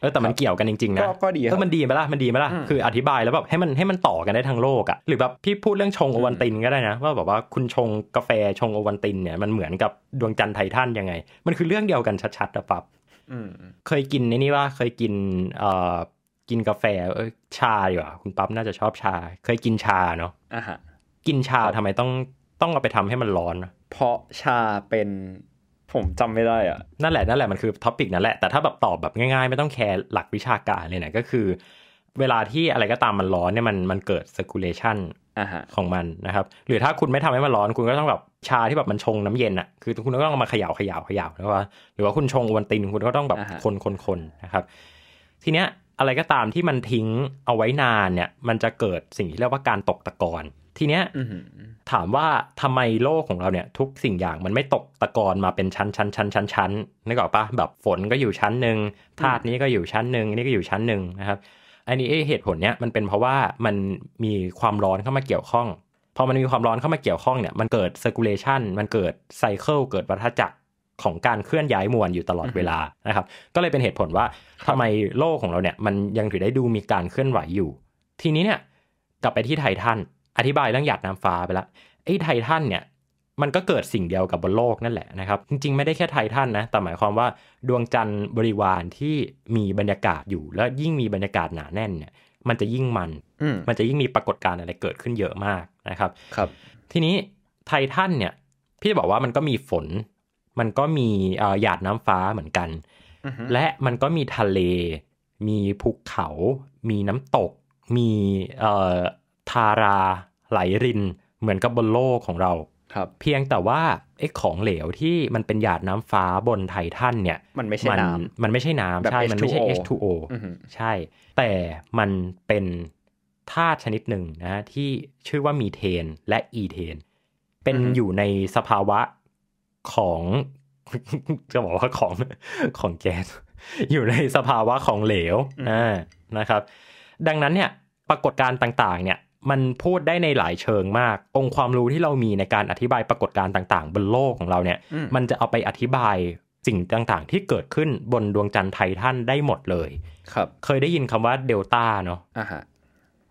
เออแต่มันเกี่ยวกันจริงๆนะก็ดีครับมันดีไหมล่ะมันดีไหมล่ะคืออธิบายแล้วแบบให้มันให้มันต่อกันได้ทั้งโลกอ่ะหรือแบบพี่พูดเรื่องชงโอวันตินก็ได้นะว่าแบบว่าคุณชงกาแฟชงโอวันติน เนี่ยมันเหมือนกับดวงจันทร์ไททันยังไง มันคือเรื่องเดียวกันชัดๆนะปั๊บเคยกินในนี้ว่าเคยกินเอ่อกินกาแฟเออชาดีกว่าคุณปั๊บน่าจะชอบชา เคยกินชาเนาะอ่ะกินชาทำไมต้องต้องเอาไปทำให้มันร้อน เพราะชาเป็นผมจำไม่ได้อะนั่นแหละนั่นแหละ มันคือท็อปิกนั่นแหละ แต่ถ้าแบบตอบแบบง่ายๆไม่ต้องแคร์หลักวิชาการเลยนะก็คือ เวลาที่อะไรก็ตามมันร้อนเนี่ยมันมันเกิดอร์คูลเลชันของมันนะครับ หรือถ้าคุณไม่ทำให้มันร้อน คุณก็ต้องแบบชาที่แบบมันชงน้ำเย็นอะ่ะ คือคุณก็ต้องมาเขย่าเขย่าเขย่าวรืว่าหรือว่าคุณชงวันตินคุณก็ต้องแบบคนคนคนนะครับ ทีเนี้ยอะไรก็ตามที่มันทิ้งเอาไว้นานเนี่ย มันจะเกิดสิ่งที่เรียกว่าการตกตะกอนทีเนี้ยถามว่าทำไมโลกของเราเนี่ย ทุกสิ่งอย่างมันไม่ตกตะกอนมาเป็นชั้นชั้นชั้นชั้นชั้นนึกออกปะแบบฝนก็อยู่ชั้นหนึ่งธาตุนี้ก็อยู่ชั้นหนึ่งนี่ก็อยู่ชั้นหนึ่งนะครับอันนี้เหตุผลเนี้ยมันเป็นเพราะว่ามันมีความร้อนเข้ามาเกี่ยวข้องพอมันมีความร้อนเข้ามาเกี่ยวข้องเนี่ยมันเกิดเซอร์คูลเลชันมันเกิดไซเคิลเกิดวัฏจักรของการเคลื่อนย้ายมวลอยู่ตลอดเวลานะครับ ก็เลยเป็นเหตุผลว่า ทำไมโลกของเราเนี่ย มันยังถือได้ดูมีการเคลื่อนไหวอยู่ ทีนี้เนี่ยกลับไปที่ไททันอธิบายเรื่องหยาดน้ำฟ้าไปละไอ้ไททันเนี่ย มันก็เกิดสิ่งเดียวกับบนโลกนั่นแหละนะครับจริงๆไม่ได้แค่ไททันนะแต่หมายความว่าดวงจันทร์บริวารที่มีบรรยากาศอยู่แล้วยิ่งมีบรรยากาศหนาแน่นเนี่ย มันจะยิ่งมัน มันจะยิ่งมีปรากฏการณ์อะไรเกิดขึ้นเยอะมากนะครับ ครับ ทีนี้ไททันเนี่ย พี่บอกว่ามันก็มีฝน มันก็มีหยาดน้ำฟ้าเหมือนกันและมันก็มีทะเล มีภูเขามีน้ำตกมีทาราไหลรินเหมือนกับบนโลกของเราครับ เพียงแต่ว่าไอ้ของเหลวที่มันเป็นหยาดน้ำฟ้าบนไททันเนี่ยมันไม่ใช่น้ำมันไม่ใช่น้ำใช่มันไม่ใช่ H2O ใช่ แต่มันเป็นธาตุชนิดหนึ่งนะที่ชื่อว่ามีเทนและอีเทนเป็นอยู่ในสภาวะของจะบอกว่าของ ของแก๊สอยู่ในสภาวะของเหลวนะครับ ดังนั้นเนี่ย ปรากฏการณ์ต่างๆเนี่ยมันพูดได้ในหลายเชิงมาก องค์ความรู้ที่เรามีในการอธิบายปรากฏการณ์ต่างๆ บนโลกของเราเนี่ย มันจะเอาไปอธิบายสิ่งต่างๆ ที่เกิดขึ้นบนดวงจันทร์ไททันได้หมดเลย ครับ เคยได้ยินคำว่าเดลต้าเนาะอ่าฮะ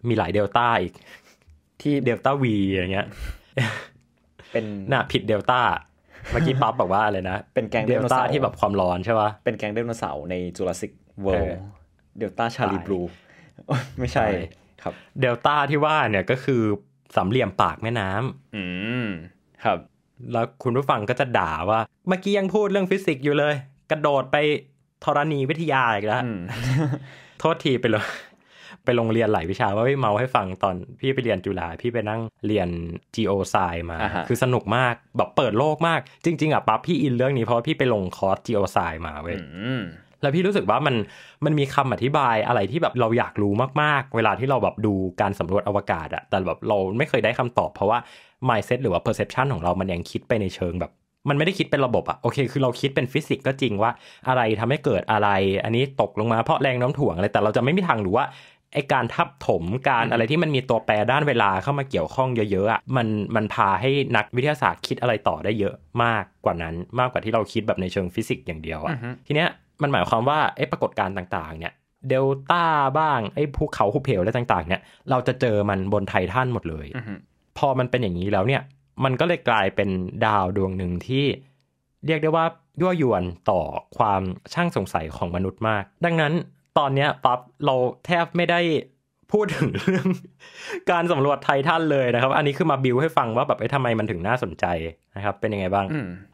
มีหลายเดลต้าอีก ที่เดลต้าวีอย่างเงี้ย เป็นน่ะผิดเดลต้าเมื่อกี้ปั๊บบอกว่าอะไรนะ เป็นแกงเดลต้าที่แบบความร้อนใช่ป่ะเป็นแกงเดโนเสาร์ในจุลศิกเวิลด์เดลต้าชาลีบลูไม่ใช่ครับเดลต้าที่ว่าเนี่ยก็คือสามเหลี่ยมปากแม่น้ำ อืม ครับ แล้วคุณผู้ฟังก็จะด่าว่าเมื่อกี้ยังพูดเรื่องฟิสิกส์อยู่เลย กระโดดไปธรณีวิทยาอีกแล้วโทษทีไปเลยไปโรงเรียนหลายวิชาว่าพี่เมาให้ฟังตอนพี่ไปเรียนจุฬาพี่ไปนั่งเรียน geo s c i มา คือสนุกมากแบบเปิดโลกมากจริง ๆ อ่ะปั๊บพี่อินเรื่องนี้เพราะว่าพี่ไปลงคอร์ส geo s c i มาเว้ยแล้วพี่รู้สึกว่ามันมันมีคำอธิบายอะไรที่แบบเราอยากรู้มากๆ เวลาที่เราแบบดูการสำรวจอวกาศอะแต่แบบเราไม่เคยได้คำตอบเพราะว่า mindset หรือว่า perception ของเรามันยังคิดไปในเชิงแบบ มันไม่ได้คิดเป็นระบบอะโอเคคือเราคิดเป็นฟิสิกส์ก็จริงว่าอะไรทำให้เกิดอะไรอันนี้ตกลงมาเพราะแรงน้ำถ่วงอะไรแต่เราจะไม่มีทางรู้ว่าไอการทับถมการอะไรที่มันมีตัวแปรด้านเวลาเข้ามาเกี่ยวข้องเยอะๆอะมันมันพาให้นักวิทยาศาสตร์ คิดอะไรต่อได้เยอะมากกว่านั้น มากกว่าที่เราคิดแบบในเชิงฟิสิกส์อย่างเดียวอะทีเนี้ยมันหมายความว่าไอ้ปรากฏการณ์ต่างๆ เนี่ยเดลต้าบ้างไอ้ภูเขาหุบเหวอะไรต่าง ๆ เนี่ย เราจะเจอมันบนไททันหมดเลยพอมันเป็นอย่างนี้แล้วเนี่ย มันก็เลยกลายเป็นดาวดวงหนึ่งที่ เรียกได้ว่ายั่วยวนต่อความช่างสงสัยของมนุษย์มาก ดังนั้นตอนเนี้ยปั๊บเราแทบไม่ได้พูดถึงเรื่องการสำรวจไททันเลยนะครับอันนี้คือมาบิวให้ฟังว่าแบบไอ้ทำไมมันถึงน่าสนใจนะครับเป็นยังไงบ้าง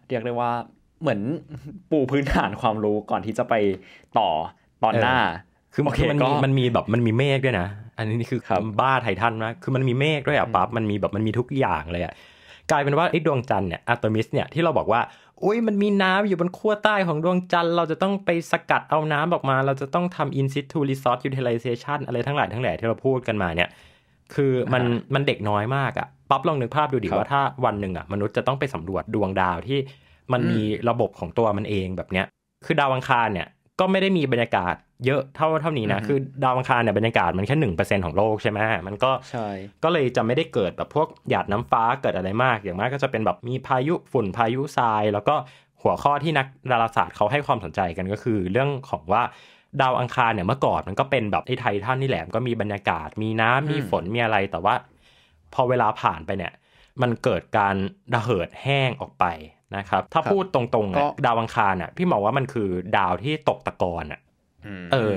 เรียกได้ว่าเหมือนปูพื้นฐานความรู้ก่อนที่จะไปต่อตอนหน้า คือมันมีมันมีแบบมันมีเมฆด้วยนะ อันนี้คือบ้าไททันนะคือมันมีเมฆด้วยอ่ะ ปั๊บมันมีแบบมันมีทุกอย่างเลยอ่ะกลายเป็นว่าไอ้ดวงจันทร์เนี่ยอะตอมิสเนี่ยที่เราบอกว่าอุ้ยมันมีน้ำอยู่บนขั้วใต้ของดวงจันทร์เราจะต้องไปสกัดเอาน้ำออกมา เราจะต้องทำอินซิตูรีซอ r c e u t ทิ i z a t i o อะไรทั้งหลายทั้งแหล่ที่เราพูดกันมาเนี่ย คือมันมันเด็กน้อยมากอะปั๊บลองนึกภาพดูดิว่าถ้าวันหนึ่งอะมนุษย์จะต้องไปสำรวจดวงดาวที่มันมีระบบของตัวมันเองแบบเนี้ย คือดาวอังคารเนี่ย ก็ไม่ได้มีบรรยากาศเยอะเท่าเท่านี้นะ คือดาวอังคารเนี่ยบรรยากาศมันแค่หนึ่งเปอร์เซ็นของโลกใช่ไหมมันก็ใช่ก็เลยจะไม่ได้เกิดแบบพวกหยาดน้ำฟ้าเกิดอะไรมาก อย่างมากก็จะเป็นแบบมีพายุฝุ่นพายุทราย แล้วก็หัวข้อที่นักดาราศาสตร์เขาให้ความสนใจกันก็คือ เรื่องของว่าดาวอังคารเนี่ยเมื่อก่อนมันก็เป็นแบบไอ้ไททานนี่แหละก็มีบรรยากาศมีน้ำมีฝนมีอะไร แต่ว่า พอเวลาผ่านไปเนี่ย มันเกิดการระเหิดแห้งออกไปนะครับถ้าพูดตรงๆ่ดาวอังคารอ่ะ พี่บอกว่ามันคือดาวที่ตกตะกอนอ่ะเออ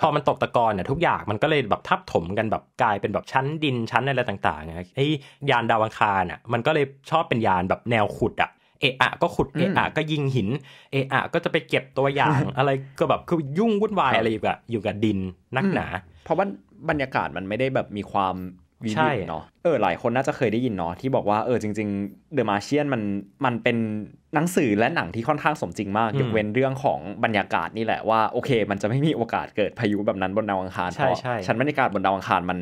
พอมันตกตะกอนเนี่ยทุกอย่างมันก็เลยแบบทับถมกันแบบกลายเป็นแบบชั้นดินชั้นอะไรต่างๆนะไอ้ยานดาวอังคารอ่ะมันก็เลยชอบเป็นยานแบบแนวขุดอ่ะเอะอะก็ขุด เอะอะก็ยิงหิน เอะอะ ก็จะไปเก็บตัวอย่างอะไรก็แบบคือยุ่งวุ่นวายอะไรอยู่กับอยู่กับดินนักหนา เพราะว่าบรรยากาศมันไม่ได้แบบมีความวีดิเนาะเออหลายคนน่าจะเคยได้ยินเนาะที่บอกว่าเออจริงๆเดอะมาเชียนมันมันเป็นหนังสือและหนังที่ค่อนข้างสมจริงมากยกเว้นเรื่องของบรรยากาศนี่แหละว่าโอเคมันจะไม่มีโอกาสเกิดพายุแบบนั้นบนดาวอังคารเพราะชั้นบรรยากาศบนดาวอังคารมัน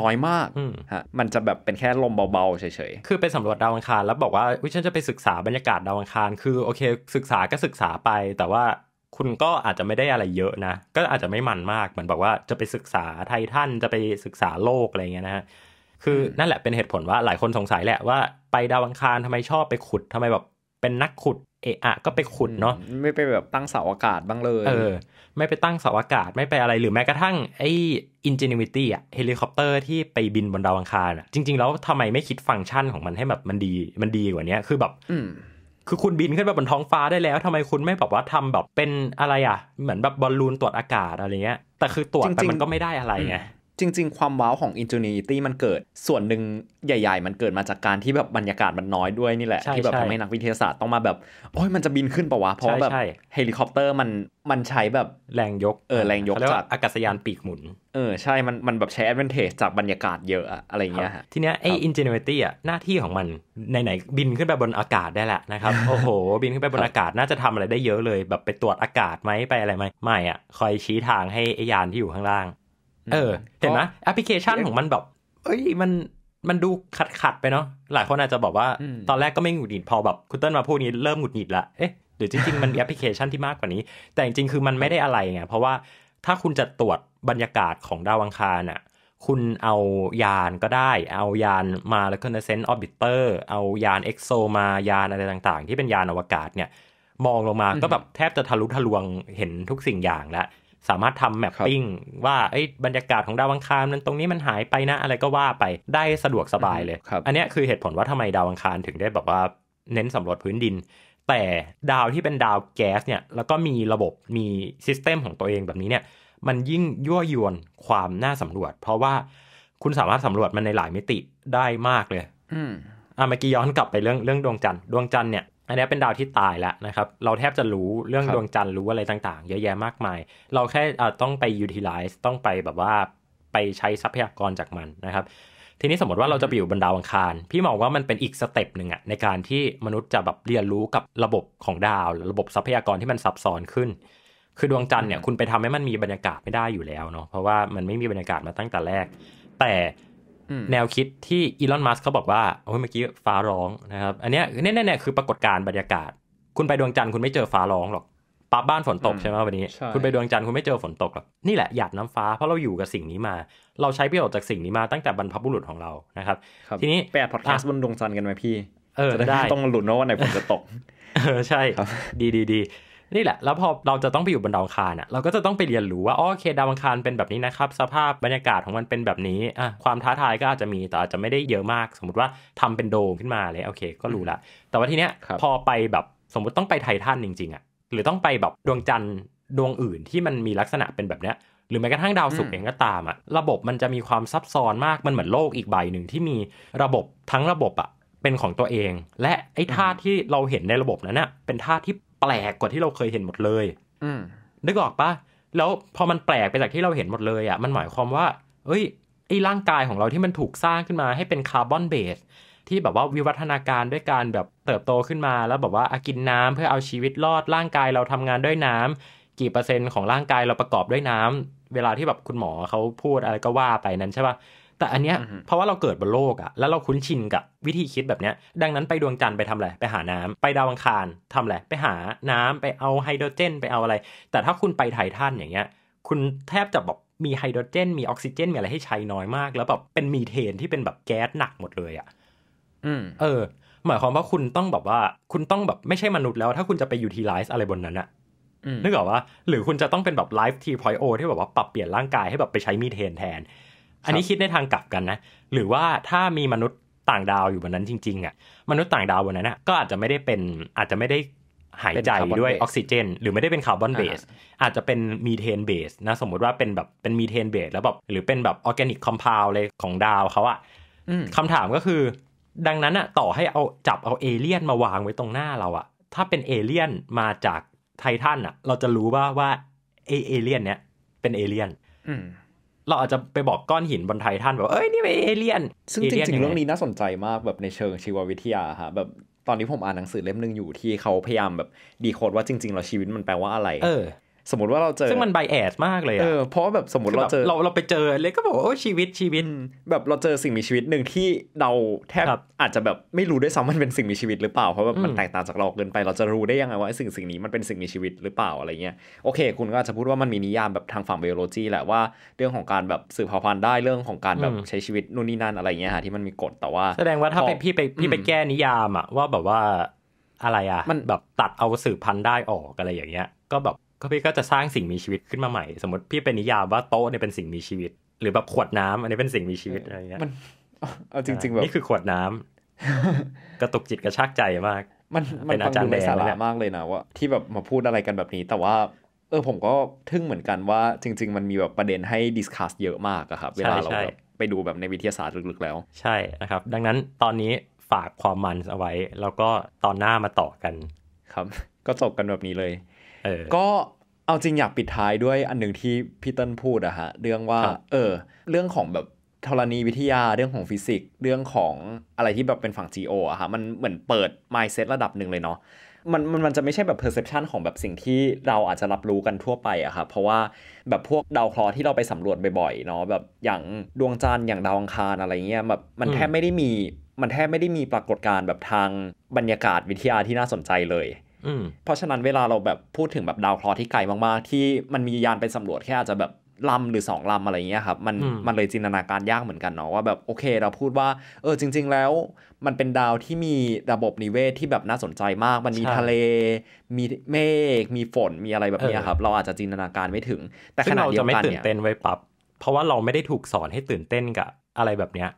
น้อยมากฮะมันจะแบบเป็นแค่ลมเบาๆเฉยๆ คือไปสำรวจดาวอังคารแล้วบอกว่าวิฉันจะไปศึกษาบรรยากาศดาวอังคาร คือโอเค ศึกษาก็ศึกษาไป แต่ว่าคุณก็อาจจะไม่ได้อะไรเยอะนะ ก็อาจจะไม่มันมาก เหมือนบอกว่าจะไปศึกษาไททัน จะไปศึกษาโลกอะไรเงี้ยนะฮะ คือนั่นแหละเป็นเหตุผลว่าหลายคนสงสัยแหละว่าไปดาวอังคารทำไมชอบไปขุด ทำไมแบบเป็นนักขุด เอะอะก็ไปขุดเนาะ ไม่ไปแบบตั้งเสาอากาศบ้างเลย เออ ไม่ไปตั้งเสาอากาศไม่ไปอะไรหรือแม้กระทั่งไอ้ Ingenuity อะเฮลิคอปเตอร์ที่ไปบินบนดาวอังคารอะจริง ๆ แล้วทำไมไม่คิดฟังก์ชันของมันให้แบบมันดี มันดีกว่านี้คือแบบคือคุณบินขึ้นไปบนท้องฟ้าได้แล้ว ทำไมคุณไม่แบบว่าทำแบบเป็นอะไรอ่ะเหมือนแบบบอลลูนตรวจอากาศอะไรเงี้ยแต่คือตรวจแต่มันก็ไม่ได้อะไรไงจริงๆ ความว้าวของ Ingenuity มันเกิดส่วนหนึ่งใหญ่ ๆ มันเกิดมาจากการที่แบบบรรยากาศมันน้อยด้วยนี่แหละที่แบบทำให้นักวิทยาศาสตร์ต้องมาแบบ โอ้ยมันจะบินขึ้นปะวะเพราะแบบ เฮลิคอปเตอร์มันมันใช้แบบแรงยกเออแรงยกจากอากาศยานปีกหมุนเออใช่มันมันแบบใช้ advantage จากบรรยากาศเยอะอะไรเงี้ยฮะทีเนี้ยไอ้ Ingenuity อ่ะหน้าที่ของมันไหนๆบินขึ้นไปบนอากาศได้แหละนะครับโอ้โห บินขึ้นไปบนอากาศน่าจะทำอะไรได้เยอะเลย แบบไปตรวจอากาศไหมไปอะไรไหมไม่อ่ะคอยชี้ทางให้ไอยานที่อยู่ข้างล่างเออเห็นไหมแอปพลิเคชันของมันแบบเอ้ยมันมันดูขัดขัดไปเนาะหลายคนอาจจะบอกว่าตอนแรกก็ไม่หงุดหงิดพอแบบคุณเติ้ลมาพูดนี้เริ่มหงุดหงิดละเอ๊ะหรือจริงๆมันแอปพลิเคชันที่มากกว่านี้ แต่จริง ๆ คือมันไม่ได้อะไรไงเพราะว่าถ้าคุณจะตรวจบรรยากาศของดาวอังคารน่ะคุณเอายานก็ได้ เอายานมาแล้วก็เซนต์ออร์บิเตอร์เอายานเอ็กโซมายานอะไรต่างๆ ที่เป็นยานอวกาศเนี่ย มองลงมาก็แบบแทบจะทะลุทะลวงเห็นทุกสิ่งอย่างแล้วสามารถทำแมปปิ้งว่าไอ้บรรยากาศของดาวังคารนั้น ตรงนี้มันหายไปนะ อะไรก็ว่าไปได้สะดวกสบายเลย อันนี้คือเหตุผลว่าทำไมดาวังคารถึงได้ แบบว่าเน้นสำรวจพื้นดินแต่ดาวที่เป็นดาวแก๊สเนี่ยแล้วก็มีระบบมีซิสเต็มของตัวเองแบบนี้เนี่ย มันยิ่งยั่วยวนความน่าสำรวจ เพราะว่าคุณสามารถสำรวจมันในหลายมิติได้มากเลยออ่ะเมื่อกี้ย้อนกลับไปเรื่องเรื่องดวงจันทร์ดวงจันทร์เนี่ยอันนี้เป็นดาวที่ตายแล้วนะครับ เราแทบจะรู้เรื่องดวงจันทร์รู้อะไรต่างๆ เยอะแยะมากมาย เราแค่ต้องไป utilize ต้องไปแบบว่าไปใช้ทรัพยากรจากมันนะครับ ทีนี้สมมติว่าเราจะไปอยู่บนดาวอังคาร พี่มองว่ามันเป็นอีกสเต็ปหนึ่งอะในการที่มนุษย์จะแบบเรียนรู้กับระบบของดาว ระบบทรัพยากรที่มันซับซ้อนขึ้น คือดวงจันทร์เนี่ยคุณไปทำให้มันมีบรรยากาศไม่ได้อยู่แล้วเนาะ เพราะว่ามันไม่มีบรรยากาศมาตั้งแต่แรก แต่แนวคิดที่อีลอนมัสเขาบอกว่าโอ้ยเมื่อกี้ฟ้าร้องนะครับอันนี้เนี่ยเนี่ยคือปรากฏการณ์บรรยากาศ คุณไปดวงจันทร์คุณไม่เจอฟ้าร้องหรอกปับบ้านฝนตกใช่ไหมวันนี้ คุณไปดวงจันทร์คุณไม่เจอฝนตกหรอก นี่แหละ หยาดน้ำฟ้าเพราะเราอยู่กับสิ่งนี้มา เราใช้ประโยชน์จากสิ่งนี้มาตั้งแต่บรรพบุรุษของเรานะครับ ทีนี้แปดพอดแคสต์บนดวงจันทร์กันไหมพี่ เออได้ต้องหลุดนะว่าไหนฝนจะตกเออใช่ดีดีดีนี่แหละแล้วพอเราจะต้องไปอยู่บนดาวอังคารอ่ะเราก็จะต้องไปเรียนรู้ว่าโอเค ดาวอังคารเป็นแบบนี้นะครับ สภาพบรรยากาศของมันเป็นแบบนี้อ่ะความท้าทายก็อาจจะมี แต่อาจจะไม่ได้เยอะมาก สมมติว่าทำเป็นโดมขึ้นมาเลยโอเค ก็รู้ละ แต่ว่าทีเนี้ย พอไปแบบ สมมติต้องไปไททันจริงๆอ่ะหรือต้องไปแบบดวงจันทร์ ดวงอื่นที่มันมีลักษณะเป็นแบบเนี้ย หรือแม้กระทั่งดาวศุกร์เองก็ตามอะระบบมันจะมีความซับซ้อนมาก มันเหมือนโลกอีกใบหนึ่งที่มีระบบทั้งระบบอะเป็นของตัวเอง และไอ้ธาตุที่เราเห็นในระบบนั้นอะเป็นธาตุที่แปลกกว่าที่เราเคยเห็นหมดเลยอืนึกออกปะ แล้วพอมันแปลกไปจากที่เราเห็นหมดเลยอะ่ะ มันหมายความว่าเอ้ย ไอ้ร่างกายของเราที่มันถูกสร้างขึ้นมา ให้เป็นคาร์บอนเบสที่แบบว่าวิวัฒนาการด้วยการแบบเติบโตขึ้นมา แล้วแบบว่าอากินน้ำเพื่อเอาชีวิตรอดร่างกายเราทำงานด้วยน้ำ กี่เปอร์เซ็นต์ของร่างกายเราประกอบด้วยน้ำ เวลาที่แบบคุณหมอเขาพูดอะไรก็ว่าไปนั้นใช่ปะ่ะแต่อันเนี้ยเพราะว่าเราเกิดบนโลกอะแล้วเราคุ้นชินกับวิธีคิดแบบเนี้ย ดังนั้นไปดวงจันทร์ไปทำอะไร ไปหาน้ำไปดาวอังคารทำอะไร ไปหาน้ำไปเอาไฮโดรเจนไปเอาอะไร แต่ถ้าคุณไปไททันอย่างเงี้ยคุณแทบจะแบบมีไฮโดรเจนมีออกซิเจน มีอะไรให้ใช้น้อยมาก แล้วแบบเป็นมีเทนที่เป็นแบบแก๊สหนักหมดเลยอะอืม เออ หมายความว่าคุณต้องแบบว่าคุณต้องแบบไม่ใช่มนุษย์แล้ว ถ้าคุณจะไปยูทิลไลซ์อะไรบนนั้นอะนึกออกว่าหรือคุณจะต้องเป็นแบบไลฟ์ทีพอยโอที่แบบว่าปรับเปลี่ยนร่างกายให้แบบไปใช้มีเทนแทนอันนี้คิดในทางกลับกันนะ หรือว่าถ้ามีมนุษย์ต่างดาวอยู่บนนั้นจริงๆ อ่ะ มนุษย์ต่างดาวบนนั้นก็อาจจะไม่ได้เป็นอาจจะไม่ได้หายใจด้วยออกซิเจน หรือไม่ได้เป็นคาร์บอนเบสอาจจะเป็นมีเทนเบส นะ สมมติว่าเป็นแบบเป็นมีเทนเบสแล้วแบบ หรือเป็นแบบออร์แกนิกคอมเพลเลยของดาวเขาอ่ะคำถามก็คือ ดังนั้นอะต่อให้เอาจับเอาเอเลี่ยนมาวางไว้ตรงหน้าเราอะถ้าเป็นเอเลี่ยนมาจากไททันอะเราจะรู้ว่าว่าเอเอเลี่ยนเนี้ยเป็นเอเลี่ยนเราอาจจะไปบอกก้อนหินบนไททันแบบ เอ้ย นี่เป็นเอเลี่ยน ซึ่งจริงๆเรื่องนี้น่าสนใจมากแบบในเชิงชีววิทยาฮะ แบบตอนนี้ผมอ่านหนังสือเล่มหนึ่งอยู่ที่เขาพยายามแบบดีโคดว่าจริง ๆ เราชีวิตมันแปลว่าอะไร เออสมมติว่าเราเจอซึ่งมันไบแอดมากเลยอะเออเพราะแบบสมมติเราเจอเราเราไปเจอเลยก็บอกโอ้ชีวิตชีวิตแบบเราเจอสิ่งมีชีวิตหนึ่งที่เราแทบอาจจะแบบไม่รู้ด้วยซ้ำมันเป็นสิ่งมีชีวิตหรือเปล่าเพราะแบบมันแตกต่างจากเราเกินไปเราจะรู้ได้ยังไงว่าสิ่งสิ่งนี้มันเป็นสิ่งมีชีวิตหรือเปล่าอะไรเงี้ยโอเค คุณก็อาจจะพูดว่ามันมีนิยามแบบทางฝั่งไบโอโลจีแหละว่า เรื่องของการแบบสืบเผ่าพันธุ์ได้เรื่องของการแบบใช้ชีวิตนู่นนี่นั่นอะไรเงี้ยฮะที่มันมีกฎแต่ว่า แสดงว่าถ้าเป็นพี่ไปพี่ไปแก้นิยามอะว่าแบบว่าอะไรอะมันแบบตัดเอาสืบพันธุ์ได้ออกอะไรอย่างเงี้ย ก็แบบก็พี่ก็จะสร้างสิ่งมีชีวิตขึ้นมาใหม่ สมมติพี่เป็นนิยามว่าโต๊ะเนี่ยเป็นสิ่งมีชีวิต หรือแบบขวดน้ำอันนี้เป็นสิ่งมีชีวิตอะไรเงี้ยมันเอาจริงๆแบบนี่คือขวดน้ำกระตุกจิตกระชากใจมาก มันเป็นอาจารย์ในสาระมากเลยนะว่าที่แบบมาพูดอะไรกันแบบนี้ แต่ว่าเออผมก็ทึ่งเหมือนกันว่าจริงๆมันมีแบบประเด็นให้ดิสคัสเยอะมากอะครับเวลาเราแบบไปดูแบบในวิทยาศาสตร์ลึกๆแล้ว ใช่นะครับ ดังนั้นตอนนี้ฝากความมันเอาไว้ แล้วก็ตอนหน้ามาต่อกันครับ ก็จบกันแบบนี้เลยก็เอาจริงอยากปิดท้ายด้วยอันหนึ่งที่พี่เติ้ลพูดอะฮะเรื่องว่าเออเรื่องของแบบธรณีวิทยาเรื่องของฟิสิกส์เรื่องของอะไรที่แบบเป็นฝั่ง GO อะฮะมันเหมือนเปิด mindset ระดับหนึ่งเลยเนาะมันมันมันจะไม่ใช่แบบ perception ของแบบสิ่งที่เราอาจจะรับรู้กันทั่วไปอะครับเพราะว่าแบบพวกดาวเคราะห์ที่เราไปสำรวจบ่อยๆเนาะแบบอย่างดวงจันทร์อย่างดาวอังคารอะไรเงี้ยแบบมันแทบไม่ได้มีมันแทบไม่ได้มีปรากฏการณ์แบบทางบรรยากาศวิทยาที่น่าสนใจเลยเพราะฉะนั้นเวลาเราแบบพูดถึงแบบดาวเคราะห์ที่ไกลมากๆ ที่มันมียานไปสำรวจแค่อาจจะแบบลำหรือสองลำอะไรเงี้ยครับมันมันเลยจินตนาการยากเหมือนกันเนาะว่าแบบโอเคเราพูดว่า เออจริงๆแล้ว มันเป็นดาวที่มีระบบนิเวศที่แบบน่าสนใจมาก มันมีทะเล มีเมฆมีฝนมีอะไรแบบนี้ครับ เราอาจจะจินตนาการไม่ถึง แต่ขาดเดียวกันเนี่ยเราจะไม่ตื่นเต้นไว้ปั๊บเพราะว่าเราไม่ได้ถูกสอนให้ตื่นเต้นกับอะไรแบบเนี้ย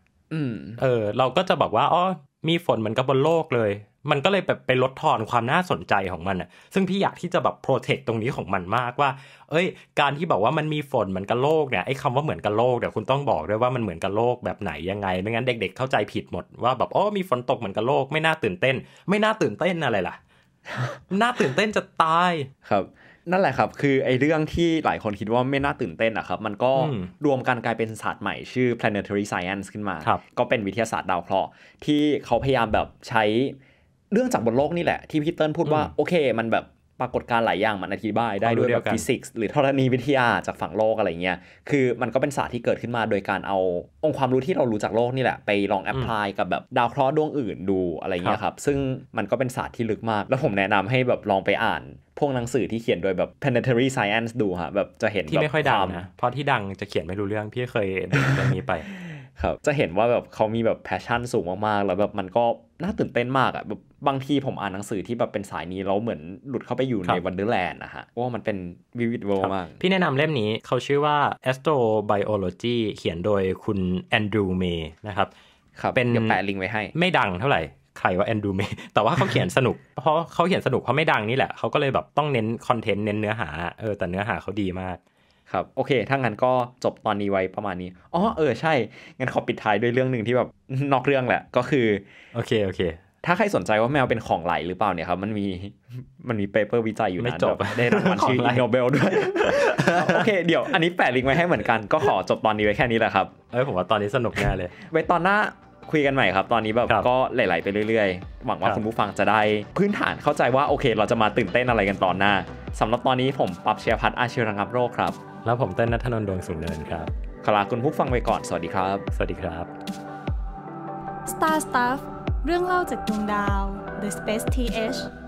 เออ เราก็จะบอกว่าอ๋อมีฝนเหมือนกับบนโลกเลยมันก็เลยแบบไปลดทอนความน่าสนใจของมันอ่ะซึ่งพี่อยากที่จะแบบโปรเทคตรงนี้ของมันมากว่า เอ้ย การที่บอกว่ามันมีฝนเหมือนกับโลกเนี่ย ไอ้คำว่าเหมือนกับโลกเดี๋ยวคุณต้องบอกด้วยว่ามันเหมือนกับโลกแบบไหนยังไง ไม่งั้นเด็ก ๆ เข้าใจผิดหมด ว่าแบบอ๋อมีฝนตกเหมือนกับโลก ไม่น่าตื่นเต้น ไม่น่าตื่นเต้นอะไรล่ะ น่าตื่นเต้นจะตาย ครับ นั่นแหละครับ คือไอ้เรื่องที่หลายคนคิดว่าไม่น่าตื่นเต้นอะครับ มันก็รวมกันกลายเป็นศาสตร์ใหม่ชื่อ planetary science ขึ้นมา ก็เป็นวิทยาศาสตร์ดาวเคราะห์ที่เขาพยายามแบบใช้เรื่องจากบนโลกนี่แหละที่พี่เติ้ลพูดว่า โอเค มันแบบปรากฏการหลายอย่างมันอธิบายได้ด้วยแบบฟิสิกส์หรือธรณีวิทยาจากฝั่งโลกอะไรเงี้ย คือมันก็เป็นศาสตร์ที่เกิดขึ้นมาโดยการเอา องค์ความรู้ที่เรารู้จากโลกนี่แหละ ไปลองแอพพลายกับแบบดาวเคราะห์ดวงอื่นดูอะไรเงี้ยครับ ซึ่งมันก็เป็นศาสตร์ที่ลึกมาก แล้วผมแนะนำให้แบบลองไปอ่าน พวกหนังสือที่เขียนโดยแบบ planetary science ดูฮะแบบจะเห็นที่ไม่ค่อยดังนะเพราะที่ดังจะเขียนไม่รู้เรื่องพี่เคยดูเรื่องนี้ไป ครับ จะเห็นว่าแบบเขามีแบบแพชชั่นสูงมากๆแล้วแบบมันก็น่าตื่นเต้นมากอ่ะแบบบางทีผมอ่านหนังสือที่แบบเป็นสายนี้เราเหมือนหลุดเข้าไปอยู่ในวันเดอร์แลนด์นะฮะว่ามันเป็นวิวิดเวิลมาก พี่แนะนำเล่มนี้เขาชื่อว่า astrobiology เขียนโดยคุณแอนดรูเมย์นะครับครับเป็นแปะลิงไว้ให้ ไม่ดังเท่าไหร่ใครว่าแอนดูเมแต่ว่าเขาเขียนสนุกเพราะเขาเขียนสนุกเพราะไม่ดังนี่แหละเขาก็เลยแบบต้องเน้นคอนเทนต์เน้นเนื้อหาเออแต่เนื้อหาเขาดีมาก ครับโอเคถ้างั้นก็จบตอนนี้ไว้ประมาณนี้อ๋อเออใช่งั้นขอปิดท้ายด้วยเรื่องหนึ่งที่แบบนอกเรื่องแหละ ก็คือโอเคโอเคถ้าใครสนใจว่าแมวเป็นของไหลหรือเปล่าเนี่ยครับมันมีมันมีเปเปอร์วิจัยอยู่นะได้รางวัลชื่อโนเบลด้วย โอเค เดี๋ยวอันนี้แปะลิงก์ไว้ให้เหมือนกันก็ขอจบตอนนี้ไว้แค่นี้แหละครับเอ้ผมว่าตอนนี้สนุกแน่เลยไว้ตอนหน้าคุยกันใหม่ครับตอนนี้แบบก็ไหลๆไปเรื่อยๆ หวังว่าคุณผู้ฟังจะได้พื้นฐานเข้าใจว่าโอเค เราจะมาตื่นเต้นอะไรกันตอนหน้าสำหรับตอนนี้ผมปรับเชียร์พัฒอาชีรังับโรคครับแล้วผมเต้นนัทนนท์ดวงสุนเนินครับขอลาคุณผู้ฟังไปก่อนสวัสดีครับ สวัสดีครับ Star Stuff เรื่องเล่าจากดวงดาว The Space TH